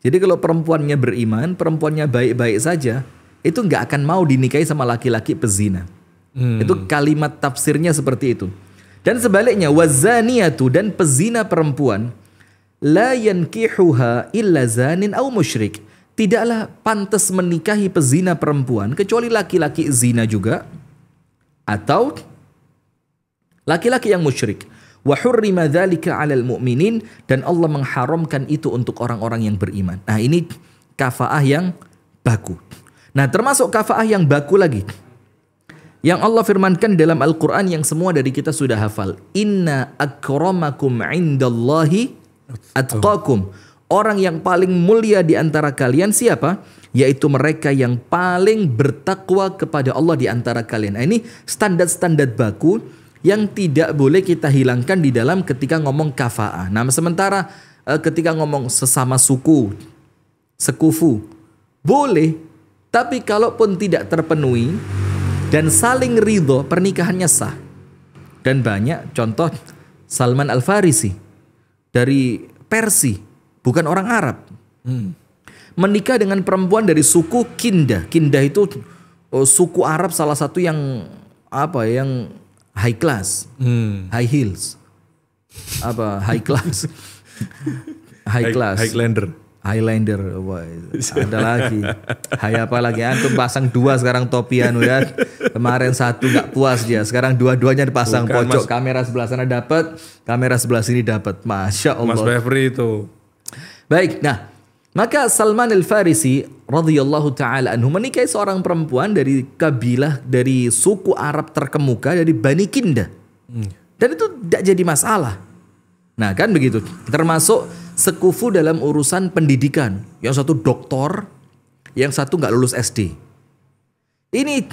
Jadi kalau perempuannya beriman, perempuannya baik-baik saja, itu nggak akan mau dinikahi sama laki-laki pezina. Hmm. Itu kalimat tafsirnya seperti itu. Dan sebaliknya wazaniyatu dan pezina perempuan la yankihuha illa zanin au musyrik. Tidaklah pantas menikahi pezina perempuan kecuali laki-laki zina juga atau Laki-laki yang musyrik. Wahurrima dzalika 'alal mu'minin dan Allah mengharamkan itu untuk orang-orang yang beriman. Nah, ini kafaah yang baku. Nah, termasuk kafaah yang baku lagi. Yang Allah firmankan dalam Al-Quran yang semua dari kita sudah hafal. Inna akramakum indallahi atqakum. Orang yang paling mulia di antara kalian siapa? Yaitu mereka yang paling bertakwa kepada Allah di antara kalian. Nah, ini standar-standar baku yang tidak boleh kita hilangkan di dalam ketika ngomong kafa'ah. Nah, sementara eh, ketika ngomong sesama suku, sekufu, boleh, tapi kalaupun tidak terpenuhi dan saling ridho, pernikahannya sah. Dan banyak contoh Salman Al-Farisi dari Persi, bukan orang Arab. Hmm. Menikah dengan perempuan dari suku Kinda. Kinda itu eh, suku Arab salah satu yang apa ya, yang high class, hmm. high heels, apa high class, high, class, Highlander. Highlander, wah, [laughs] ada lagi. Hai apa lagi? Antum pasang dua sekarang topi anu ya. Kemarin satu nggak puas dia, sekarang dua-duanya dipasang Bukan, pojok. Mas, kamera sebelah sana dapat, kamera sebelah sini dapat. Masya Allah. Mas Beverly itu. Baik, nah maka Salman Al-Farisi radhiyallahu taala anhu menikahi seorang perempuan dari kabilah dari suku Arab terkemuka dari Bani Kinda. Hmm. Dan itu tidak jadi masalah. Nah, kan begitu. Termasuk sekufu dalam urusan pendidikan. Yang satu doktor, yang satu nggak lulus SD. Ini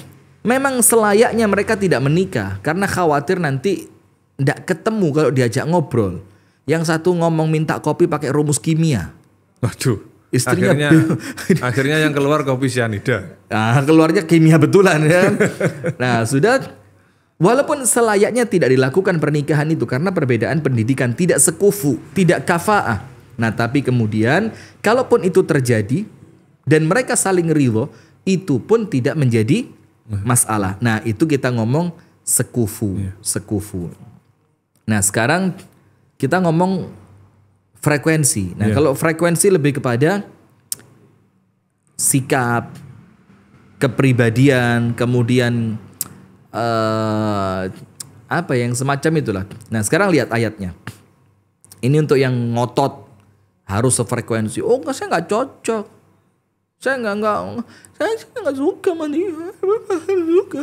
memang selayaknya mereka tidak menikah karena khawatir nanti tidak ketemu kalau diajak ngobrol. Yang satu ngomong minta kopi pakai rumus kimia. Waduh istrinya akhirnya, [laughs] akhirnya yang keluar kopi sianida. Nah, keluarnya kimia betulan ya. Kan? [laughs] nah, sudah walaupun selayaknya tidak dilakukan pernikahan itu karena perbedaan pendidikan tidak sekufu, tidak kafaah. Nah, tapi kemudian kalaupun itu terjadi dan mereka saling ridho, itu pun tidak menjadi masalah. Nah, itu kita ngomong sekufu, iya. sekufu. Nah, sekarang kita ngomong frekuensi. Nah, yeah. kalau frekuensi lebih kepada sikap, kepribadian, kemudian uh, apa yang semacam itulah. Nah, sekarang lihat ayatnya. Ini untuk yang ngotot harus sefrekuensi. Oh, enggak, saya nggak cocok. Saya nggak nggak saya, saya nggak suka mandi. Suka.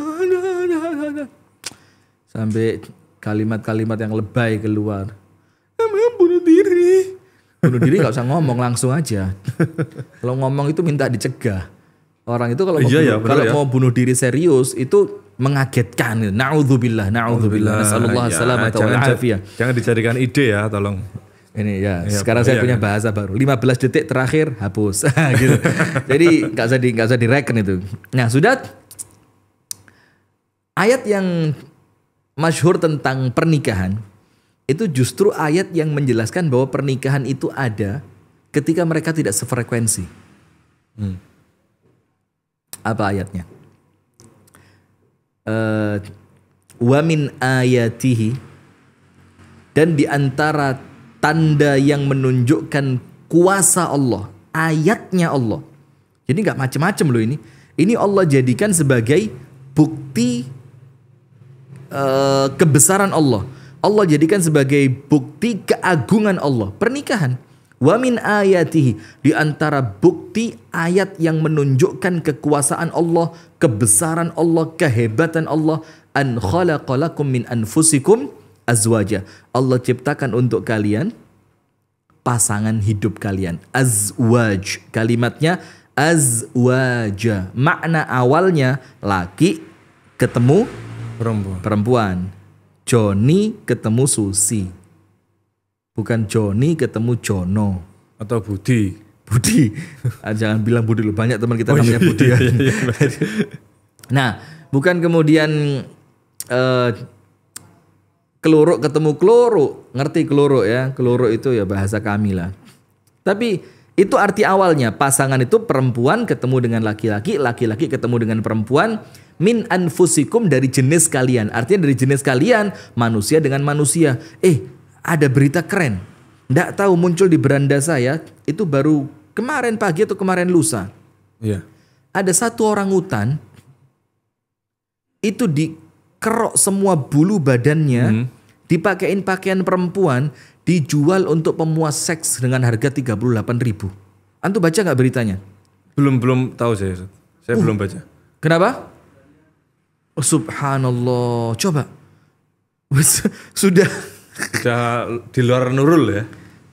Sampai kalimat-kalimat yang lebay keluar mama bunuh diri bunuh diri nggak usah ngomong langsung aja kalau ngomong itu minta dicegah orang itu kalau iya, mau, ya, bunuh, kalau ya. mau bunuh diri serius itu mengagetkan. Nauzubillah, nauzubillah. Nasallallahu ya, salam iya, atau jangan, jangan dicarikan ide ya, tolong. Ini ya, ya sekarang saya iya, punya iya. bahasa baru. 15 detik terakhir hapus. [laughs] Ah, gitu. Jadi nggak usah di nggak usah direken itu. Nah, sudah ayat yang masyhur tentang pernikahan itu justru ayat yang menjelaskan bahwa pernikahan itu ada ketika mereka tidak sefrekuensi. Hmm. Apa ayatnya? Uh, Wa min ayatihi dan diantara tanda yang menunjukkan kuasa Allah, ayatnya Allah. Jadi nggak macam-macam loh ini. Ini Allah jadikan sebagai bukti uh, kebesaran Allah Allah jadikan sebagai bukti keagungan Allah, pernikahan. Wa min ayatihi di antara bukti ayat yang menunjukkan kekuasaan Allah, kebesaran Allah, kehebatan Allah an khalaqalakum min anfusikum azwaja. Allah ciptakan untuk kalian pasangan hidup kalian. Azwaj. Kalimatnya azwaja. Makna awalnya laki ketemu perempuan. perempuan. Joni ketemu Susi. Bukan Joni ketemu Jono. Atau Budi. Budi. [laughs] Ah, jangan bilang Budi lu banyak teman kita oh, namanya iya, Budi. Iya, iya, iya. iya. [laughs] nah, bukan kemudian uh, keluruk ketemu keluruk. Ngerti keluruk ya? Keluruk itu ya bahasa kami lah. Tapi itu arti awalnya pasangan itu perempuan ketemu dengan laki-laki, laki-laki ketemu dengan perempuan, min anfusikum dari jenis kalian. Artinya dari jenis kalian, manusia dengan manusia. Eh, ada berita keren. Ndak tahu muncul di beranda saya, itu baru kemarin pagi atau kemarin lusa. Iya. Ada satu orang hutan, itu dikerok semua bulu badannya, hmm. dipakein pakaian perempuan, dijual untuk pemuas seks dengan harga 38 ribu. Antu baca nggak beritanya? Belum belum tahu saya. Saya uh, belum baca. Kenapa? Oh, subhanallah. Coba. Sudah. Sudah di luar nurul ya.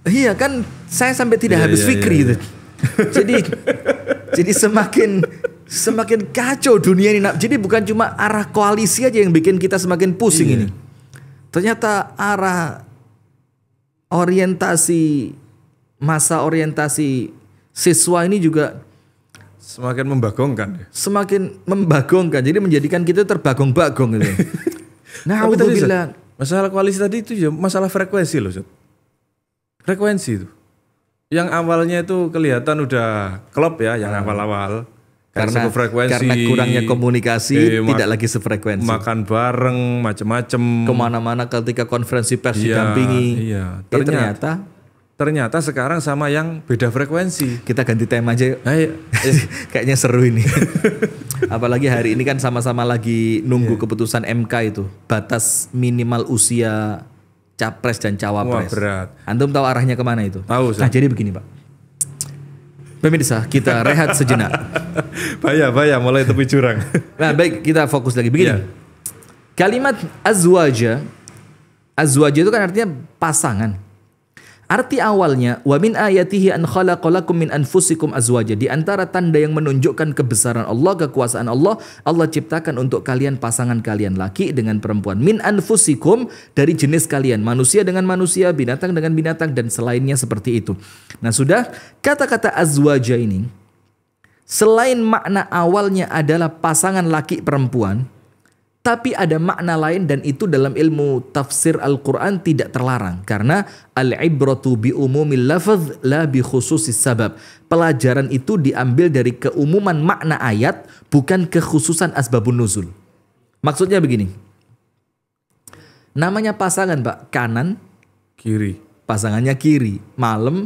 Iya kan saya sampai tidak iya, habis iya, pikir iya, itu. Iya. [laughs] jadi jadi semakin semakin kacau dunia ini. Jadi bukan cuma arah koalisi aja yang bikin kita semakin pusing iya. ini. Ternyata arah orientasi masa orientasi siswa ini juga Semakin membagongkan. Semakin membagongkan. Jadi menjadikan kita terbagong-bagong gitu. [laughs] nah, aku tadi, bilang, masalah koalisi tadi itu ya masalah frekuensi loh, Zat. Frekuensi itu. Yang awalnya itu kelihatan udah klop ya, yang ah. awal-awal. Hmm karena karena kurangnya komunikasi eh, tidak lagi sefrekuensi makan bareng macam-macam kemana-mana ketika konferensi pers iya, didampingi iya. Ternyata, eh, ternyata ternyata sekarang sama yang beda frekuensi. Kita ganti tema aja. Ayo. Ah, iya. [laughs] Kayaknya seru ini. [laughs] Apalagi hari ini kan sama-sama lagi nunggu yeah. keputusan MK itu batas minimal usia capres dan cawapres. Wah, berat. Antum tahu arahnya kemana itu? Tahu. Nah jadi begini pak. Pemirsa, kita [laughs] rehat sejenak. baya, baya, mulai tepi curang. nah, baik, kita fokus lagi. Begini, yeah. kalimat azwaja, azwaja itu kan artinya pasangan Arti awalnya, wa min ayatihi an khalaqalakum min anfusikum azwaja. Di antara tanda yang menunjukkan kebesaran Allah, kekuasaan Allah, Allah ciptakan untuk kalian pasangan kalian laki dengan perempuan. Min anfusikum dari jenis kalian, manusia dengan manusia, binatang dengan binatang dan selainnya seperti itu. Nah, sudah kata-kata azwaja ini selain makna awalnya adalah pasangan laki perempuan, tapi ada makna lain dan itu dalam ilmu tafsir Al-Quran tidak terlarang. Karena al-ibratu bi umumil lafaz la bi khususis sabab. Pelajaran itu diambil dari keumuman makna ayat bukan kekhususan asbabun nuzul. Maksudnya begini. Namanya pasangan pak kanan. Kiri. Pasangannya kiri. Malam,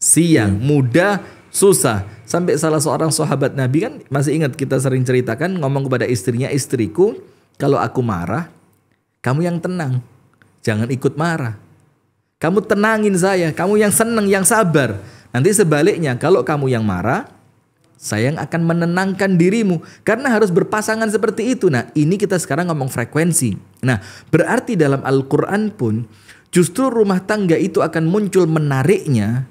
siang, hmm. muda, susah. Sampai salah seorang sahabat Nabi kan masih ingat kita sering ceritakan ngomong kepada istrinya istriku kalau aku marah, kamu yang tenang. Jangan ikut marah. Kamu tenangin saya, kamu yang seneng, yang sabar. Nanti sebaliknya, kalau kamu yang marah, saya yang akan menenangkan dirimu. Karena harus berpasangan seperti itu. Nah, ini kita sekarang ngomong frekuensi. Nah, berarti dalam Al-Quran pun, justru rumah tangga itu akan muncul menariknya,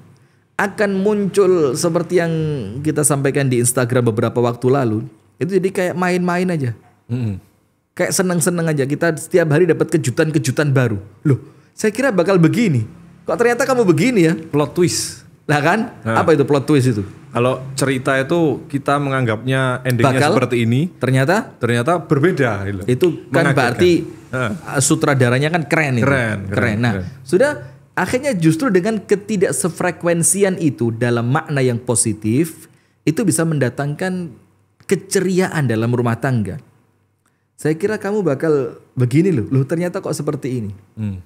akan muncul seperti yang kita sampaikan di Instagram beberapa waktu lalu. Itu jadi kayak main-main aja. Mm -hmm kayak seneng-seneng aja kita setiap hari dapat kejutan-kejutan baru. Loh, saya kira bakal begini. Kok ternyata kamu begini ya? Plot twist. Lah kan? Nah, Apa itu plot twist itu? Kalau cerita itu kita menganggapnya endingnya bakal, seperti ini, ternyata ternyata berbeda. Gitu itu kan berarti nah. Eh, sutradaranya kan keren, itu. keren, keren, keren. Nah, keren. sudah akhirnya justru dengan ketidaksefrekuensian itu dalam makna yang positif itu bisa mendatangkan keceriaan dalam rumah tangga saya kira kamu bakal begini loh. Loh ternyata kok seperti ini. Hmm.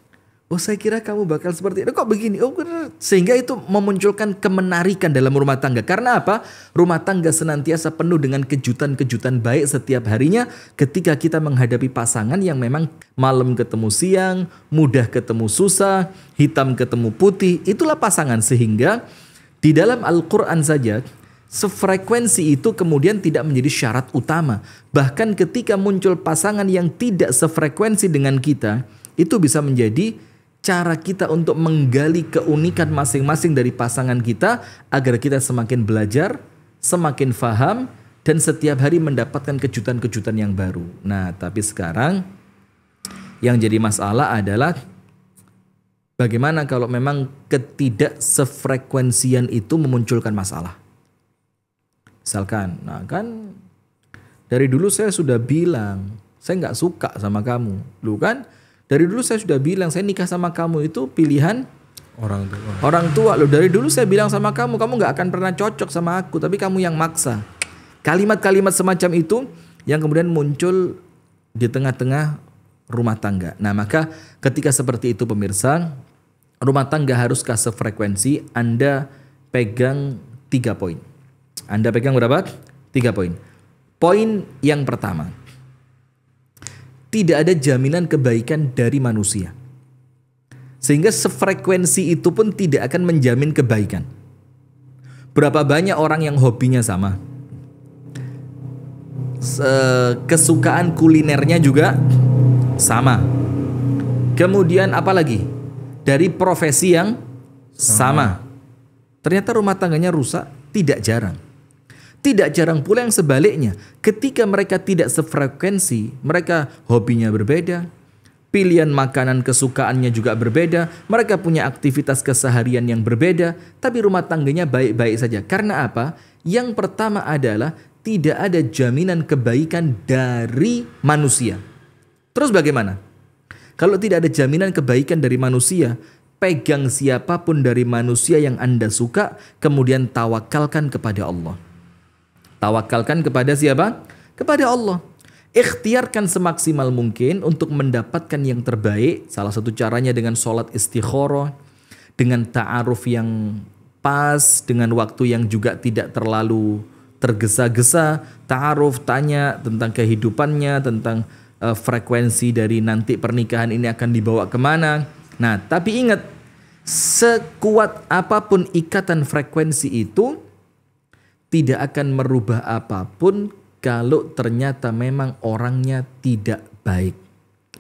Oh saya kira kamu bakal seperti ini. Kok begini? Oh sehingga itu memunculkan kemenarikan dalam rumah tangga. Karena apa? Rumah tangga senantiasa penuh dengan kejutan-kejutan baik setiap harinya ketika kita menghadapi pasangan yang memang malam ketemu siang, mudah ketemu susah, hitam ketemu putih. Itulah pasangan sehingga di dalam Al-Qur'an saja Sefrekuensi itu kemudian tidak menjadi syarat utama. Bahkan ketika muncul pasangan yang tidak sefrekuensi dengan kita, itu bisa menjadi cara kita untuk menggali keunikan masing-masing dari pasangan kita agar kita semakin belajar, semakin faham, dan setiap hari mendapatkan kejutan-kejutan yang baru. Nah, tapi sekarang yang jadi masalah adalah bagaimana kalau memang ketidaksefrekuensian itu memunculkan masalah. Misalkan, nah kan dari dulu saya sudah bilang, saya nggak suka sama kamu. Lu kan dari dulu saya sudah bilang, saya nikah sama kamu itu pilihan orang tua. Orang tua lo dari dulu saya bilang sama kamu, kamu nggak akan pernah cocok sama aku, tapi kamu yang maksa. Kalimat-kalimat semacam itu yang kemudian muncul di tengah-tengah rumah tangga. Nah, maka ketika seperti itu pemirsa, rumah tangga haruskah sefrekuensi? Anda pegang tiga poin. Anda pegang berapa? Tiga poin. Poin yang pertama. Tidak ada jaminan kebaikan dari manusia. Sehingga sefrekuensi itu pun tidak akan menjamin kebaikan. Berapa banyak orang yang hobinya sama? Kesukaan kulinernya juga sama. Kemudian apa lagi? Dari profesi yang sama. sama. Ternyata rumah tangganya rusak tidak jarang. Tidak jarang pula yang sebaliknya, ketika mereka tidak sefrekuensi, mereka hobinya berbeda, pilihan makanan kesukaannya juga berbeda, mereka punya aktivitas keseharian yang berbeda, tapi rumah tangganya baik-baik saja. Karena apa? Yang pertama adalah tidak ada jaminan kebaikan dari manusia. Terus bagaimana? Kalau tidak ada jaminan kebaikan dari manusia, pegang siapapun dari manusia yang Anda suka, kemudian tawakalkan kepada Allah. Tawakalkan kepada siapa? Kepada Allah. Ikhtiarkan semaksimal mungkin untuk mendapatkan yang terbaik. Salah satu caranya dengan sholat istikharah, dengan ta'aruf yang pas, dengan waktu yang juga tidak terlalu tergesa-gesa, ta'aruf, tanya tentang kehidupannya, tentang uh, frekuensi dari nanti pernikahan ini akan dibawa kemana. Nah, tapi ingat, sekuat apapun ikatan frekuensi itu, tidak akan merubah apapun kalau ternyata memang orangnya tidak baik.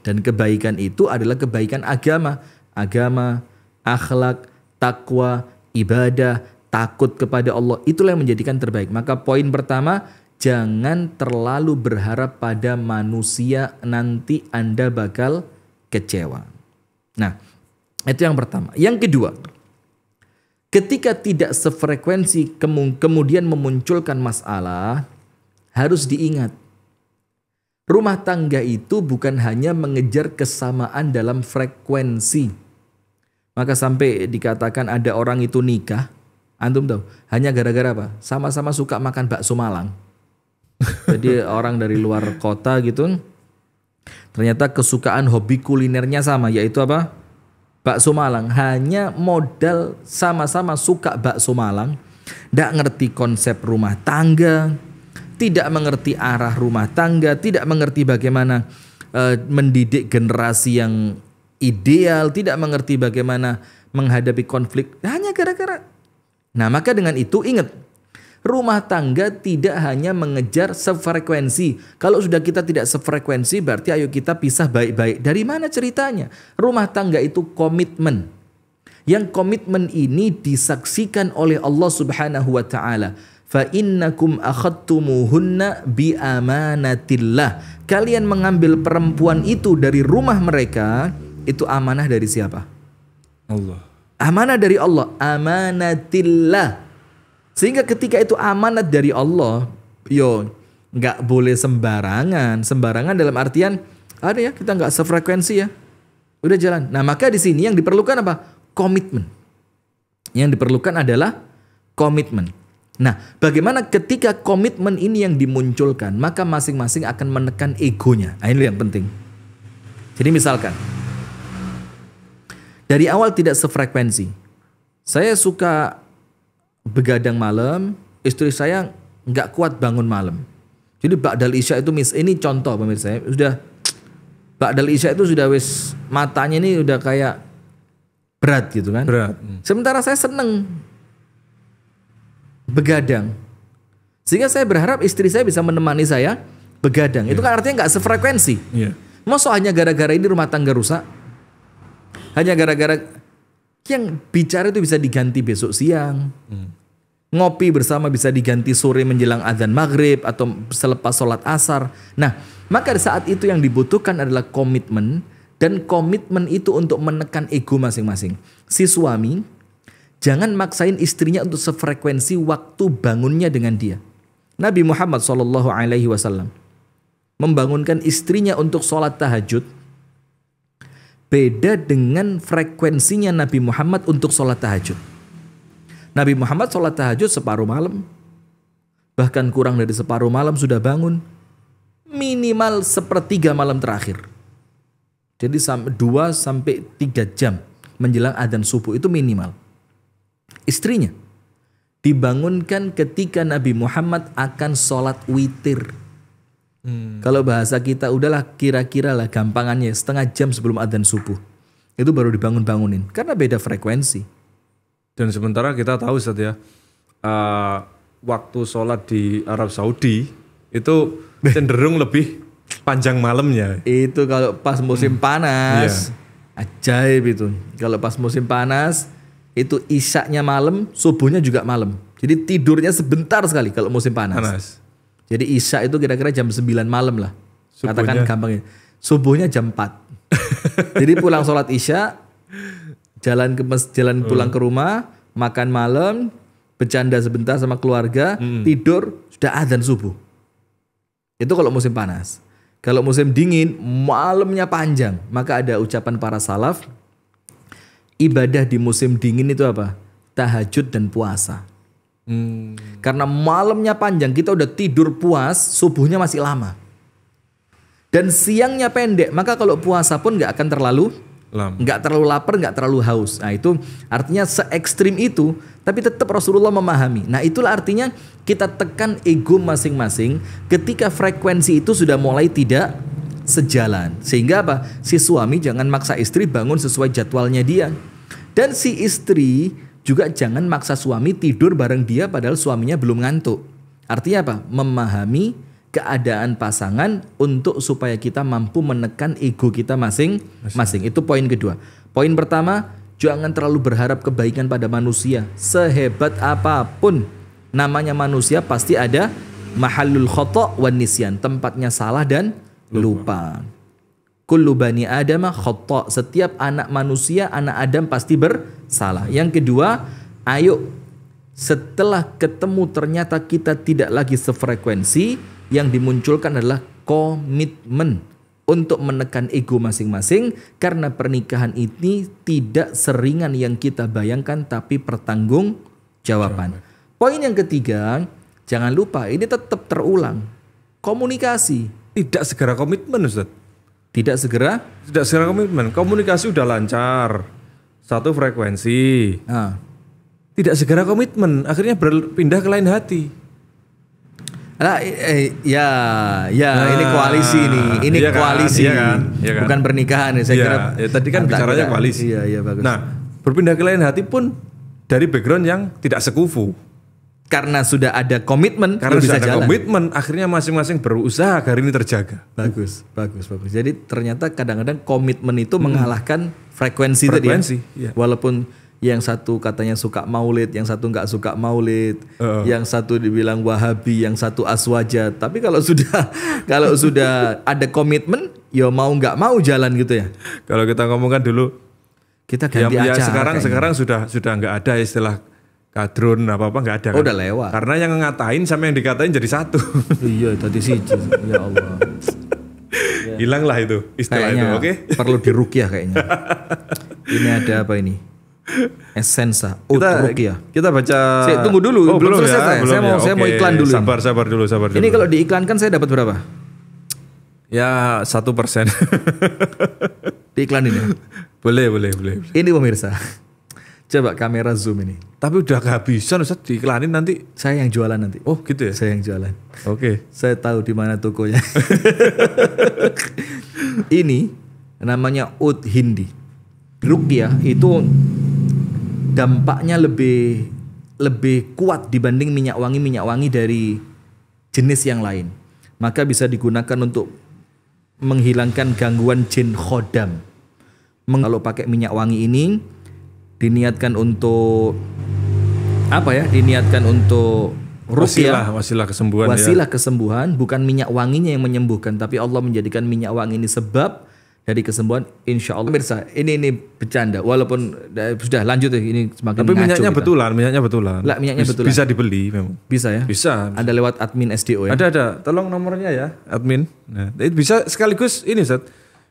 Dan kebaikan itu adalah kebaikan agama, agama, akhlak, takwa, ibadah, takut kepada Allah. Itulah yang menjadikan terbaik. Maka poin pertama, jangan terlalu berharap pada manusia nanti Anda bakal kecewa. Nah, itu yang pertama. Yang kedua, ketika tidak sefrekuensi kemudian memunculkan masalah, harus diingat. Rumah tangga itu bukan hanya mengejar kesamaan dalam frekuensi. Maka sampai dikatakan ada orang itu nikah, antum tahu, hanya gara-gara apa? Sama-sama suka makan bakso Malang. [laughs] Jadi orang dari luar kota gitu, ternyata kesukaan hobi kulinernya sama, yaitu apa? bakso Malang hanya modal sama-sama suka bakso Malang tidak ngerti konsep rumah tangga tidak mengerti arah rumah tangga tidak mengerti bagaimana e, mendidik generasi yang ideal tidak mengerti bagaimana menghadapi konflik hanya gara-gara nah maka dengan itu ingat Rumah tangga tidak hanya mengejar sefrekuensi. Kalau sudah kita tidak sefrekuensi, berarti ayo kita pisah baik-baik. Dari mana ceritanya? Rumah tangga itu komitmen. Yang komitmen ini disaksikan oleh Allah Subhanahu wa taala. Fa innakum akhadtumuhunna bi amanatillah. Kalian mengambil perempuan itu dari rumah mereka, itu amanah dari siapa? Allah. Amanah dari Allah, amanatillah sehingga ketika itu amanat dari Allah, yo nggak boleh sembarangan. Sembarangan dalam artian ada ya kita nggak sefrekuensi ya. Udah jalan. Nah maka di sini yang diperlukan apa? Komitmen. Yang diperlukan adalah komitmen. Nah, bagaimana ketika komitmen ini yang dimunculkan, maka masing-masing akan menekan egonya. Nah, ini yang penting. Jadi misalkan, dari awal tidak sefrekuensi. Saya suka begadang malam, istri saya nggak kuat bangun malam. Jadi Ba'dal Isya itu mis ini contoh pemirsa sudah Ba'dal Isya itu sudah wis matanya ini udah kayak berat gitu kan. Berat. Hmm. Sementara saya seneng begadang. Sehingga saya berharap istri saya bisa menemani saya begadang. Yeah. Itu iya. kan artinya nggak sefrekuensi. Yeah. Masa hanya gara-gara ini rumah tangga rusak? Hanya gara-gara yang bicara itu bisa diganti besok siang. Hmm. Ngopi bersama bisa diganti sore menjelang azan maghrib atau selepas sholat asar. Nah, maka saat itu yang dibutuhkan adalah komitmen dan komitmen itu untuk menekan ego masing-masing. Si suami jangan maksain istrinya untuk sefrekuensi waktu bangunnya dengan dia. Nabi Muhammad Shallallahu Alaihi Wasallam membangunkan istrinya untuk sholat tahajud beda dengan frekuensinya Nabi Muhammad untuk sholat tahajud. Nabi Muhammad sholat tahajud separuh malam, bahkan kurang dari separuh malam sudah bangun, minimal sepertiga malam terakhir. Jadi dua sampai tiga jam menjelang adzan subuh itu minimal. Istrinya dibangunkan ketika Nabi Muhammad akan sholat witir. Hmm. Kalau bahasa kita udahlah kira-kira lah gampangannya setengah jam sebelum adzan subuh. Itu baru dibangun-bangunin karena beda frekuensi. Dan sementara kita tahu saat ya, uh, waktu sholat di Arab Saudi itu cenderung lebih panjang malamnya. Itu kalau pas musim hmm. panas. Yeah. Ajaib itu. Kalau pas musim panas itu isaknya malam, subuhnya juga malam. Jadi tidurnya sebentar sekali kalau musim panas. panas. Jadi Isya itu kira-kira jam 9 malam lah. Subuhnya. Katakan gampangnya. Subuhnya jam 4. [laughs] Jadi pulang sholat Isya, jalan ke jalan hmm. pulang ke rumah, makan malam, bercanda sebentar sama keluarga, hmm. tidur, sudah azan subuh. Itu kalau musim panas. Kalau musim dingin, malamnya panjang. Maka ada ucapan para salaf, ibadah di musim dingin itu apa? Tahajud dan puasa. Hmm. Karena malamnya panjang, kita udah tidur puas, subuhnya masih lama. Dan siangnya pendek, maka kalau puasa pun nggak akan terlalu nggak terlalu lapar, nggak terlalu haus. Nah itu artinya se ekstrim itu, tapi tetap Rasulullah memahami. Nah itulah artinya kita tekan ego masing-masing ketika frekuensi itu sudah mulai tidak sejalan. Sehingga apa? Si suami jangan maksa istri bangun sesuai jadwalnya dia. Dan si istri juga jangan maksa suami tidur bareng dia padahal suaminya belum ngantuk. Artinya apa? Memahami keadaan pasangan untuk supaya kita mampu menekan ego kita masing-masing. Itu poin kedua. Poin pertama, jangan terlalu berharap kebaikan pada manusia. Sehebat apapun namanya manusia pasti ada mahalul khotok wan nisyan, tempatnya salah dan lupa. lupa. Kullu bani Adam khotok. Setiap anak manusia, anak Adam pasti ber salah. Yang kedua, ayo setelah ketemu ternyata kita tidak lagi sefrekuensi, yang dimunculkan adalah komitmen untuk menekan ego masing-masing karena pernikahan ini tidak seringan yang kita bayangkan tapi pertanggung jawaban. Poin yang ketiga, jangan lupa ini tetap terulang. Komunikasi. Tidak segera komitmen Ustaz. Tidak segera? Tidak segera komitmen. Komunikasi udah lancar satu frekuensi ah. tidak segera komitmen akhirnya berpindah ke lain hati Nah, eh, ya, ya, nah, ini koalisi nih, ini iya kan? koalisi, kan, iya kan, iya kan. bukan pernikahan nih. Ya, saya iya, kira ya, tadi kan bicaranya koalisi. Iya, iya, bagus. Nah, berpindah ke lain hati pun dari background yang tidak sekufu karena sudah ada komitmen karena sudah ada komitmen akhirnya masing-masing berusaha agar ini terjaga bagus bagus bagus jadi ternyata kadang-kadang komitmen itu hmm. mengalahkan frekuensi, frekuensi tadi ya. Iya. walaupun yang satu katanya suka maulid, yang satu nggak suka maulid, uh. yang satu dibilang wahabi, yang satu aswaja. Tapi kalau sudah [laughs] kalau sudah ada komitmen, ya mau nggak mau jalan gitu ya. Kalau kita ngomongkan dulu, kita ya, ganti ya, acara. Ya sekarang kayaknya. sekarang sudah sudah nggak ada istilah kadrun ah, apa apa nggak ada. Oh, kan? Udah lewat. Karena yang ngatain sama yang dikatain jadi satu. [laughs] iya tadi sih [laughs] ya Allah. Ya. Hilanglah lah itu istilah kayaknya itu, oke? Okay? Perlu dirukyah kayaknya. [laughs] ini ada apa ini? Esensa, ah. oh, kita, rukyah. Kita baca. Saya tunggu dulu, oh, belum, selesai. Ya, saya, belum saya mau ya. saya okay. mau iklan dulu. Sabar, sabar dulu, sabar dulu. Ini kalau diiklankan saya dapat berapa? Ya satu persen. iklan ini. Ya? boleh, boleh, boleh. Ini pemirsa. Coba kamera zoom ini. Tapi udah kehabisan Ustaz, diiklanin nanti. Saya yang jualan nanti. Oh, gitu ya. Saya yang jualan. Oke. Okay. Saya tahu di mana tokonya. [laughs] ini namanya Ud Hindi. ya itu dampaknya lebih lebih kuat dibanding minyak wangi minyak wangi dari jenis yang lain. Maka bisa digunakan untuk menghilangkan gangguan jin khodam. Meng- Kalau pakai minyak wangi ini diniatkan untuk apa ya? Diniatkan untuk rukyah, wasilah, wasilah kesembuhan. Ya. Wasilah ya. kesembuhan, bukan minyak wanginya yang menyembuhkan, tapi Allah menjadikan minyak wangi ini sebab dari kesembuhan insya Allah pemirsa ini ini bercanda walaupun eh, sudah lanjut ya, ini semakin tapi minyaknya kita. betulan minyaknya betulan lah minyaknya bisa, betulan bisa dibeli memang bisa ya bisa, bisa. ada lewat admin SDO ya ada ada tolong nomornya ya admin nah, bisa sekaligus ini set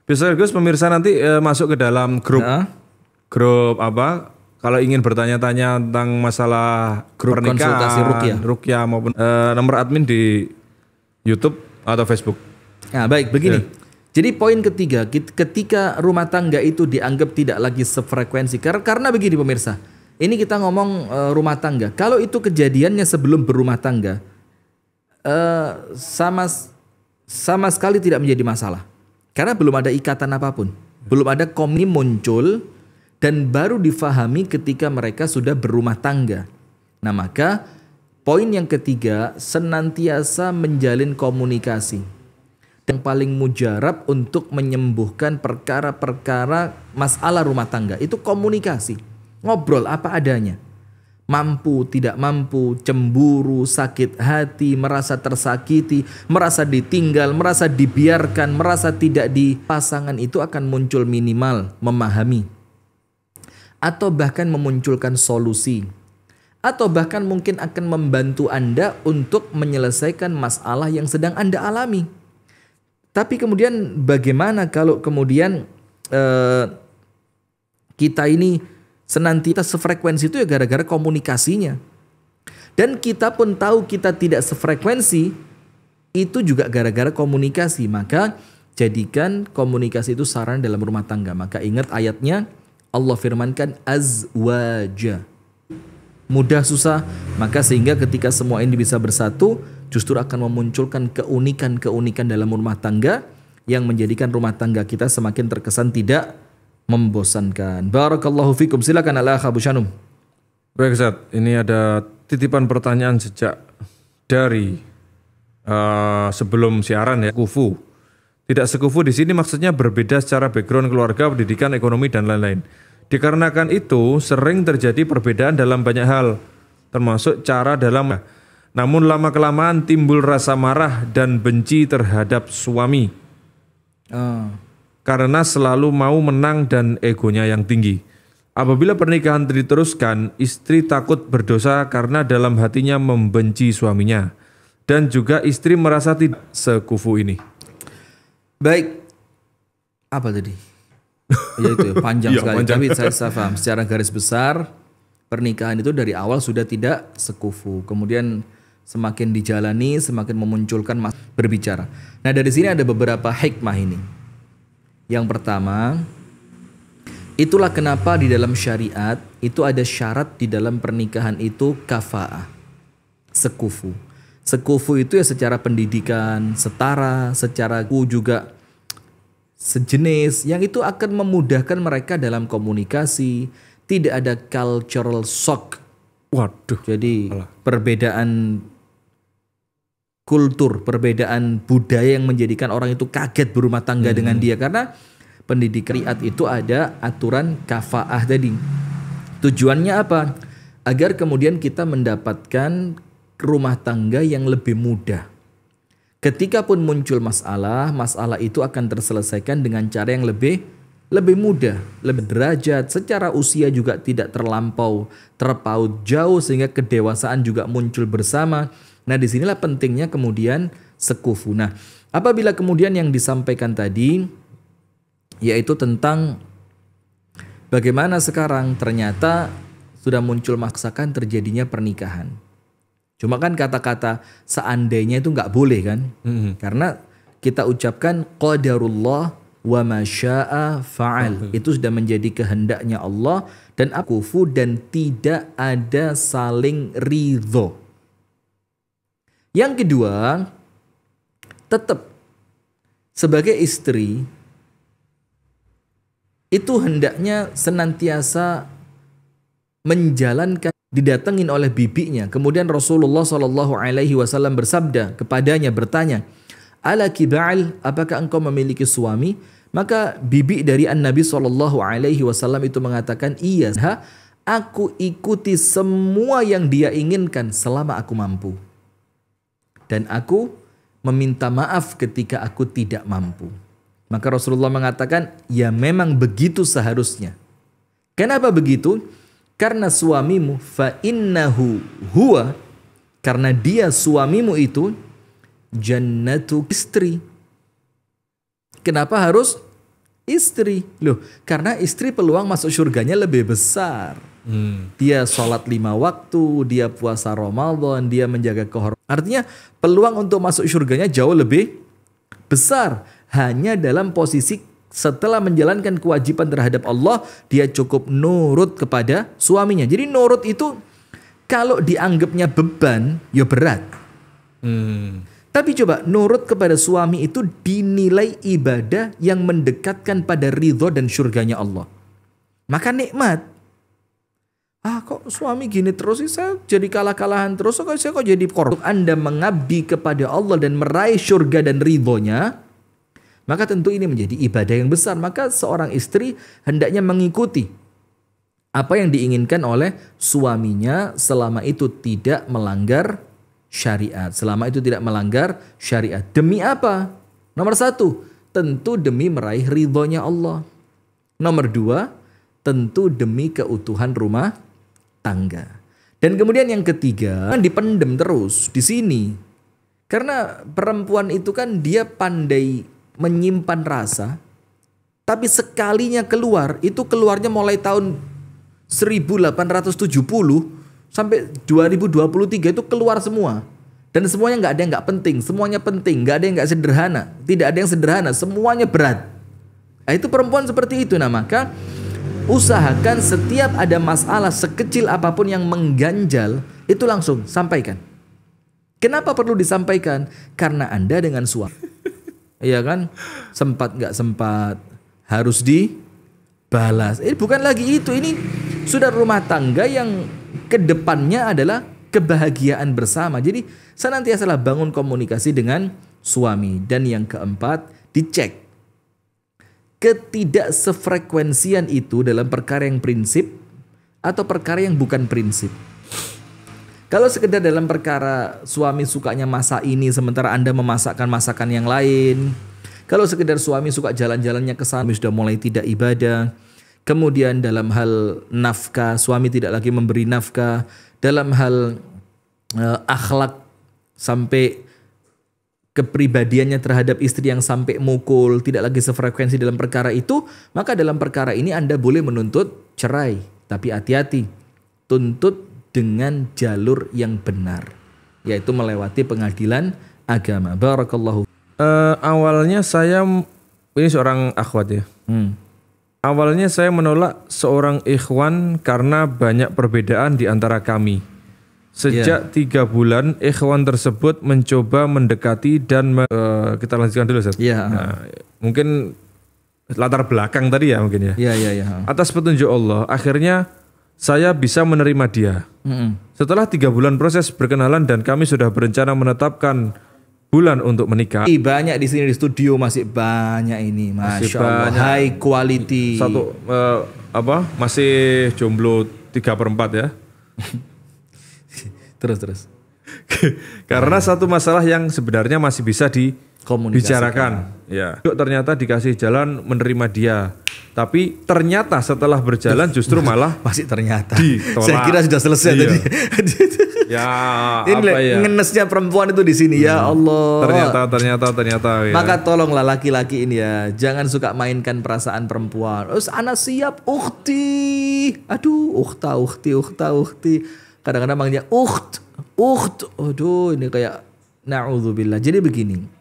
bisa sekaligus pemirsa nanti eh, masuk ke dalam grup nah grup apa kalau ingin bertanya-tanya tentang masalah grup pernikahan, konsultasi rukyah, rukia maupun uh, nomor admin di YouTube atau Facebook. Nah, baik begini. Yeah. Jadi poin ketiga, ketika rumah tangga itu dianggap tidak lagi sefrekuensi karena begini pemirsa. Ini kita ngomong eh, rumah tangga. Kalau itu kejadiannya sebelum berumah tangga uh, sama sama sekali tidak menjadi masalah. Karena belum ada ikatan apapun. Belum ada komi muncul, dan baru difahami ketika mereka sudah berumah tangga. Nah, maka poin yang ketiga, senantiasa menjalin komunikasi. Yang paling mujarab untuk menyembuhkan perkara-perkara masalah rumah tangga itu komunikasi. Ngobrol apa adanya. Mampu, tidak mampu, cemburu, sakit hati, merasa tersakiti, merasa ditinggal, merasa dibiarkan, merasa tidak di pasangan itu akan muncul minimal memahami atau bahkan memunculkan solusi, atau bahkan mungkin akan membantu Anda untuk menyelesaikan masalah yang sedang Anda alami. Tapi kemudian, bagaimana kalau kemudian eh, kita ini senantiasa sefrekuensi itu ya gara-gara komunikasinya, dan kita pun tahu kita tidak sefrekuensi, itu juga gara-gara komunikasi. Maka jadikan komunikasi itu saran dalam rumah tangga. Maka ingat ayatnya, Allah firmankan azwaja. Mudah susah, maka sehingga ketika semua ini bisa bersatu, justru akan memunculkan keunikan-keunikan dalam rumah tangga yang menjadikan rumah tangga kita semakin terkesan tidak membosankan. Barakallahu fikum. Silakan ala Abu Shanum. Baik Ustaz, ini ada titipan pertanyaan sejak dari uh, sebelum siaran ya, Kufu. Tidak sekufu di sini maksudnya berbeda secara background keluarga, pendidikan, ekonomi, dan lain-lain. Dikarenakan itu, sering terjadi perbedaan dalam banyak hal, termasuk cara dalam. Namun lama-kelamaan timbul rasa marah dan benci terhadap suami. Oh. Karena selalu mau menang dan egonya yang tinggi. Apabila pernikahan diteruskan, istri takut berdosa karena dalam hatinya membenci suaminya. Dan juga istri merasa tidak sekufu ini. Baik. Apa tadi? Oh, ya itu ya, panjang [laughs] ya, sekali. Panjang. Tapi saya, saya secara garis besar pernikahan itu dari awal sudah tidak sekufu. Kemudian semakin dijalani, semakin memunculkan mas berbicara. Nah, dari sini ada beberapa hikmah ini. Yang pertama, itulah kenapa di dalam syariat itu ada syarat di dalam pernikahan itu kafaah, sekufu sekufu itu ya secara pendidikan setara, secara ku juga sejenis yang itu akan memudahkan mereka dalam komunikasi, tidak ada cultural shock. Waduh. Jadi Allah. perbedaan kultur, perbedaan budaya yang menjadikan orang itu kaget berumah tangga hmm. dengan dia karena pendidikan riat itu ada aturan kafaah tadi. Tujuannya apa? Agar kemudian kita mendapatkan rumah tangga yang lebih mudah. Ketika pun muncul masalah, masalah itu akan terselesaikan dengan cara yang lebih lebih mudah, lebih derajat, secara usia juga tidak terlampau terpaut jauh sehingga kedewasaan juga muncul bersama. Nah, disinilah pentingnya kemudian sekufu. Nah, apabila kemudian yang disampaikan tadi yaitu tentang bagaimana sekarang ternyata sudah muncul maksakan terjadinya pernikahan. Cuma kan kata-kata seandainya itu nggak boleh kan? Mm-hmm. Karena kita ucapkan qadarullah wa masya'a fa'al. Mm-hmm. Itu sudah menjadi kehendaknya Allah dan akufu dan tidak ada saling ridho. Yang kedua, tetap sebagai istri itu hendaknya senantiasa menjalankan didatengin oleh bibinya. Kemudian Rasulullah Shallallahu Alaihi Wasallam bersabda kepadanya bertanya, Ala kibal, apakah engkau memiliki suami? Maka bibi dari An Nabi Shallallahu Alaihi Wasallam itu mengatakan, iya, ha, aku ikuti semua yang dia inginkan selama aku mampu. Dan aku meminta maaf ketika aku tidak mampu. Maka Rasulullah mengatakan, ya memang begitu seharusnya. Kenapa begitu? karena suamimu fa innahu huwa karena dia suamimu itu jannatu istri. Kenapa harus istri? Loh, karena istri peluang masuk surganya lebih besar. Hmm. Dia sholat lima waktu, dia puasa Ramadan, dia menjaga kehormatan. Artinya peluang untuk masuk surganya jauh lebih besar. Hanya dalam posisi setelah menjalankan kewajiban terhadap Allah, dia cukup nurut kepada suaminya. Jadi nurut itu kalau dianggapnya beban, ya berat. Hmm. Tapi coba nurut kepada suami itu dinilai ibadah yang mendekatkan pada ridho dan surganya Allah. Maka nikmat. Ah kok suami gini terus sih saya jadi kalah-kalahan terus kok saya kok jadi korup Anda mengabdi kepada Allah dan meraih surga dan ridhonya maka tentu ini menjadi ibadah yang besar. Maka seorang istri hendaknya mengikuti apa yang diinginkan oleh suaminya selama itu tidak melanggar syariat. Selama itu tidak melanggar syariat. Demi apa? Nomor satu, tentu demi meraih ridhonya Allah. Nomor dua, tentu demi keutuhan rumah tangga. Dan kemudian yang ketiga, dipendem terus di sini. Karena perempuan itu kan dia pandai menyimpan rasa, tapi sekalinya keluar, itu keluarnya mulai tahun 1870 sampai 2023 itu keluar semua. Dan semuanya nggak ada yang nggak penting, semuanya penting, nggak ada yang nggak sederhana, tidak ada yang sederhana, semuanya berat. Nah, itu perempuan seperti itu, nah maka usahakan setiap ada masalah sekecil apapun yang mengganjal itu langsung sampaikan. Kenapa perlu disampaikan? Karena Anda dengan suami Iya kan? Sempat nggak sempat harus dibalas. Ini eh, bukan lagi itu, ini sudah rumah tangga yang kedepannya adalah kebahagiaan bersama. Jadi senantiasalah bangun komunikasi dengan suami. Dan yang keempat, dicek. Ketidaksefrekuensian itu dalam perkara yang prinsip atau perkara yang bukan prinsip. Kalau sekedar dalam perkara suami sukanya masak ini sementara Anda memasakkan masakan yang lain. Kalau sekedar suami suka jalan-jalannya ke sana sudah mulai tidak ibadah. Kemudian dalam hal nafkah, suami tidak lagi memberi nafkah. Dalam hal uh, akhlak sampai kepribadiannya terhadap istri yang sampai mukul, tidak lagi sefrekuensi dalam perkara itu, maka dalam perkara ini Anda boleh menuntut cerai. Tapi hati-hati, tuntut dengan jalur yang benar yaitu melewati pengadilan agama. Barakallahu. Uh, awalnya saya ini seorang akhwat ya. Hmm. Awalnya saya menolak seorang ikhwan karena banyak perbedaan di antara kami. Sejak yeah. tiga bulan, ikhwan tersebut mencoba mendekati dan me uh, kita lanjutkan dulu, Yeah. Nah, mungkin latar belakang tadi ya mungkin ya. yeah, yeah, Yeah. Atas petunjuk Allah, akhirnya saya bisa menerima dia. Mm -hmm. Setelah tiga bulan proses berkenalan dan kami sudah berencana menetapkan bulan untuk menikah. Banyak di sini di studio masih banyak ini, masya masih Allah. Banyak. High quality. Satu uh, apa? Masih jomblo tiga perempat ya. [laughs] terus terus. [laughs] Karena satu masalah yang sebenarnya masih bisa di bicarakan. Ya. Yuk ternyata dikasih jalan menerima dia. Tapi ternyata setelah berjalan justru [laughs] malah masih ternyata. Ditolak. Saya kira sudah selesai iya. tadi. [laughs] ya, Ini apa ya? ngenesnya perempuan itu di sini ya hmm. ya Allah. Ternyata ternyata ternyata. Ya. Maka tolonglah laki-laki ini ya, jangan suka mainkan perasaan perempuan. Terus anak siap ukti. Aduh, ukta ukti ukta ukti. Kadang-kadang manggilnya ukt, ukt. Aduh, ini kayak naudzubillah. Jadi begini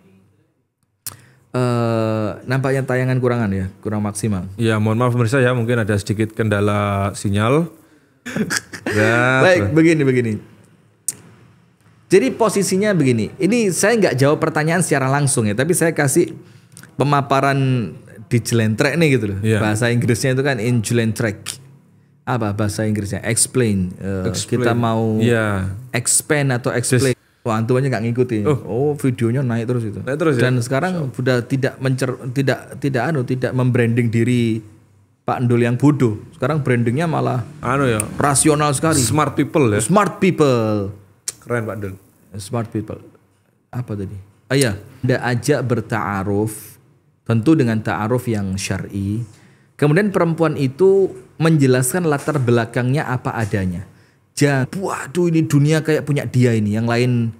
Eh, nampaknya tayangan kurangan ya, kurang maksimal. Ya mohon maaf pemirsa ya, mungkin ada sedikit kendala sinyal. [laughs] ya, Baik, begini begini. Jadi posisinya begini. Ini saya nggak jawab pertanyaan secara langsung ya, tapi saya kasih pemaparan di jelentrek nih gitu loh. Yeah. Bahasa Inggrisnya itu kan in jelentrek. Apa bahasa Inggrisnya? Explain. Uh, explain. Kita mau yeah. expand atau explain. Wah, antuannya nggak ngikutin. Oh. oh, videonya naik terus itu. Naik terus ya? Dan ya? sekarang so. sudah tidak mencer tidak tidak anu tidak membranding diri Pak Endul yang bodoh. Sekarang brandingnya malah anu ya. Rasional sekali. Smart people ya. Smart people. Keren Pak Endul. Smart people. Apa tadi? Ah iya, ada ajak bertaaruf tentu dengan taaruf yang syar'i. Kemudian perempuan itu menjelaskan latar belakangnya apa adanya kerja waduh ini dunia kayak punya dia ini yang lain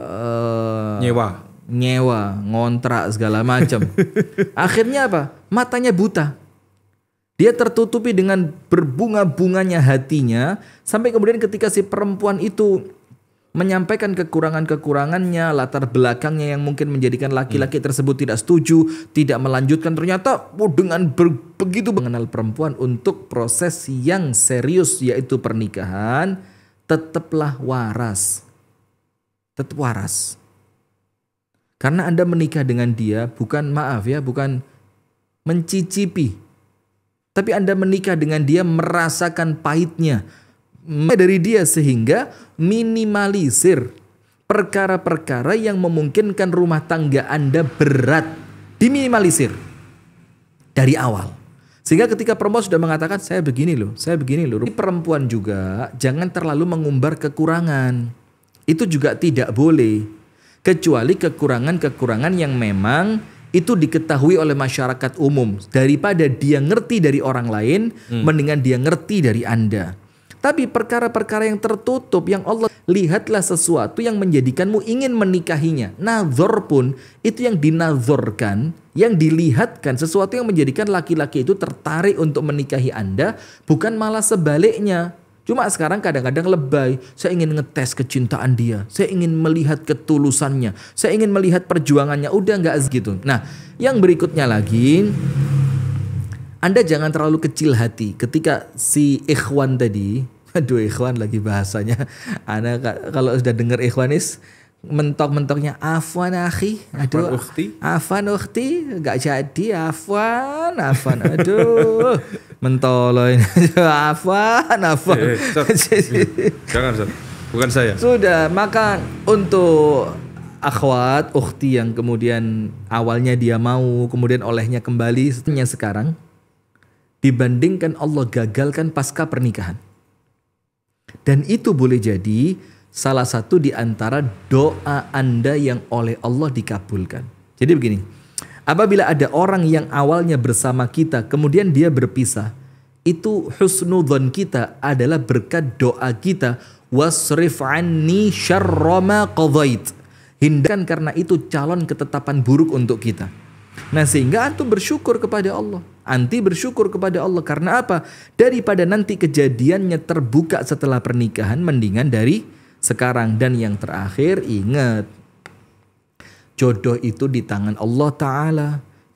uh, nyewa nyewa ngontrak segala macam [laughs] akhirnya apa matanya buta dia tertutupi dengan berbunga-bunganya hatinya sampai kemudian ketika si perempuan itu menyampaikan kekurangan-kekurangannya, latar belakangnya yang mungkin menjadikan laki-laki tersebut tidak setuju, tidak melanjutkan. Ternyata oh, dengan begitu mengenal perempuan untuk proses yang serius yaitu pernikahan, tetaplah waras. Tetap waras. Karena Anda menikah dengan dia bukan maaf ya, bukan mencicipi. Tapi Anda menikah dengan dia merasakan pahitnya, dari dia sehingga minimalisir perkara-perkara yang memungkinkan rumah tangga Anda berat diminimalisir dari awal. Sehingga ketika perempuan sudah mengatakan saya begini loh, saya begini loh. Ini perempuan juga jangan terlalu mengumbar kekurangan. Itu juga tidak boleh. Kecuali kekurangan-kekurangan yang memang itu diketahui oleh masyarakat umum. Daripada dia ngerti dari orang lain, hmm. mendingan dia ngerti dari Anda. Tapi perkara-perkara yang tertutup yang Allah lihatlah sesuatu yang menjadikanmu ingin menikahinya. Nazor pun itu yang dinazorkan, yang dilihatkan sesuatu yang menjadikan laki-laki itu tertarik untuk menikahi Anda, bukan malah sebaliknya. Cuma sekarang kadang-kadang lebay. Saya ingin ngetes kecintaan dia. Saya ingin melihat ketulusannya. Saya ingin melihat perjuangannya. Udah nggak segitu. Nah, yang berikutnya lagi anda jangan terlalu kecil hati ketika si ikhwan tadi, [laughs] aduh ikhwan lagi bahasanya. Anda kalau sudah dengar ikhwanis mentok-mentoknya afwan akhi, aduh afwan ukhti, afwan ukhti, gak jadi afwan, afwan, aduh [laughs] mentoloin, [laughs] afwan, afwan. Eh, eh, hmm. jangan, bukan saya. Sudah, maka untuk akhwat, ukhti yang kemudian awalnya dia mau, kemudian olehnya kembali, setelahnya sekarang dibandingkan Allah gagalkan pasca pernikahan. Dan itu boleh jadi salah satu di antara doa Anda yang oleh Allah dikabulkan. Jadi begini, apabila ada orang yang awalnya bersama kita kemudian dia berpisah, itu husnudzon kita adalah berkat doa kita wasrif anni syarrama qadait. Hindarkan karena itu calon ketetapan buruk untuk kita. Nah sehingga antum bersyukur kepada Allah anti bersyukur kepada Allah karena apa? Daripada nanti kejadiannya terbuka setelah pernikahan mendingan dari sekarang dan yang terakhir ingat jodoh itu di tangan Allah taala.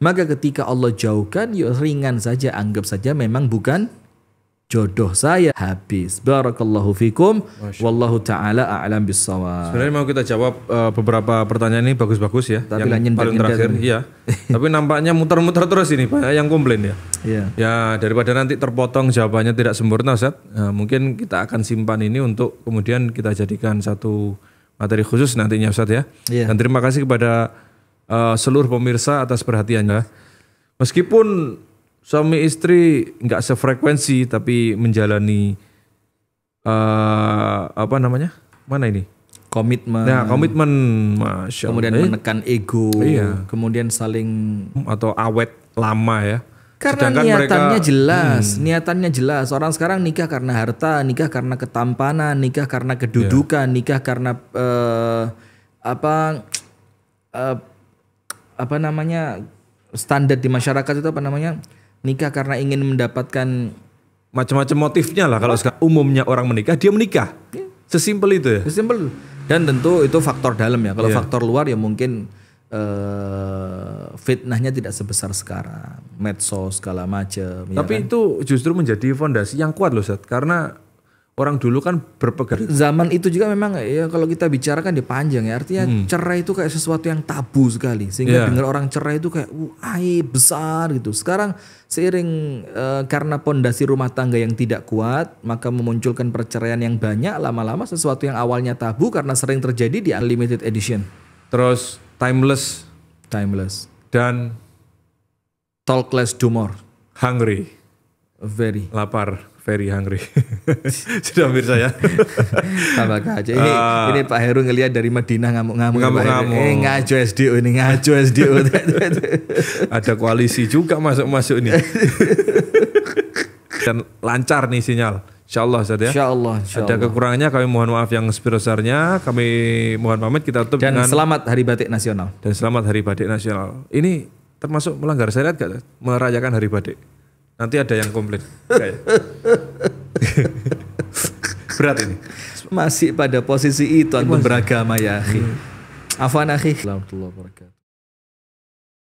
Maka ketika Allah jauhkan ya ringan saja anggap saja memang bukan jodoh saya habis. Barakallahu fikum. Wallahu taala a'lam bisawab. Sebenarnya mau kita jawab uh, beberapa pertanyaan ini bagus-bagus ya. Tapi yang paling terakhir, iya. Tapi nampaknya muter-muter terus ini banyak ya, yang komplain ya. Iya. Ya daripada nanti terpotong jawabannya tidak sempurna, Seth. Nah, mungkin kita akan simpan ini untuk kemudian kita jadikan satu materi khusus nantinya Ustaz ya. Iya. Dan terima kasih kepada uh, seluruh pemirsa atas perhatiannya. Meskipun suami istri nggak sefrekuensi tapi menjalani uh, apa namanya mana ini komitmen nah komitmen Masya kemudian Allah. menekan ego iya. kemudian saling atau awet lama ya karena Sedangkan niatannya mereka, jelas hmm. niatannya jelas orang sekarang nikah karena harta nikah karena ketampanan nikah karena kedudukan yeah. nikah karena uh, apa uh, apa namanya standar di masyarakat itu apa namanya nikah karena ingin mendapatkan macam-macam motifnya lah kalau sekarang umumnya orang menikah dia menikah yeah. sesimpel itu ya sesimpel dan tentu itu faktor dalam ya kalau yeah. faktor luar ya mungkin uh, fitnahnya tidak sebesar sekarang medsos segala macam ya tapi ya kan? itu justru menjadi fondasi yang kuat loh Seth. karena orang dulu kan berpegang zaman itu juga memang ya kalau kita bicarakan dia panjang ya artinya hmm. cerai itu kayak sesuatu yang tabu sekali sehingga yeah. dengar orang cerai itu kayak uh, aib besar gitu sekarang seiring uh, karena pondasi rumah tangga yang tidak kuat maka memunculkan perceraian yang banyak lama-lama sesuatu yang awalnya tabu karena sering terjadi di unlimited edition terus timeless timeless dan talk less do more hungry very lapar very hungry. [laughs] Sudah hampir saya. [laughs] Tambah aja. Ini, uh, ini Pak Heru ngelihat dari Madinah ngamuk-ngamuk. Ngamuk-ngamuk. Eh, ngaco SDU ini, ngaco SDU. [laughs] Ada koalisi juga masuk-masuk nih. Dan lancar nih sinyal. Insya Allah Ustaz ya. Insya Allah. Insya Ada Allah. kekurangannya kami mohon maaf yang sebesar Kami mohon pamit kita tutup Dan dengan. Dan selamat Hari Batik Nasional. Dan selamat Hari Batik Nasional. Ini termasuk melanggar syariat gak? Merayakan Hari Batik. Nanti ada yang komplain. [laughs] Berat ini. Masih pada posisi itu antum beragama ya, akhi. Hmm. Afwan akhi.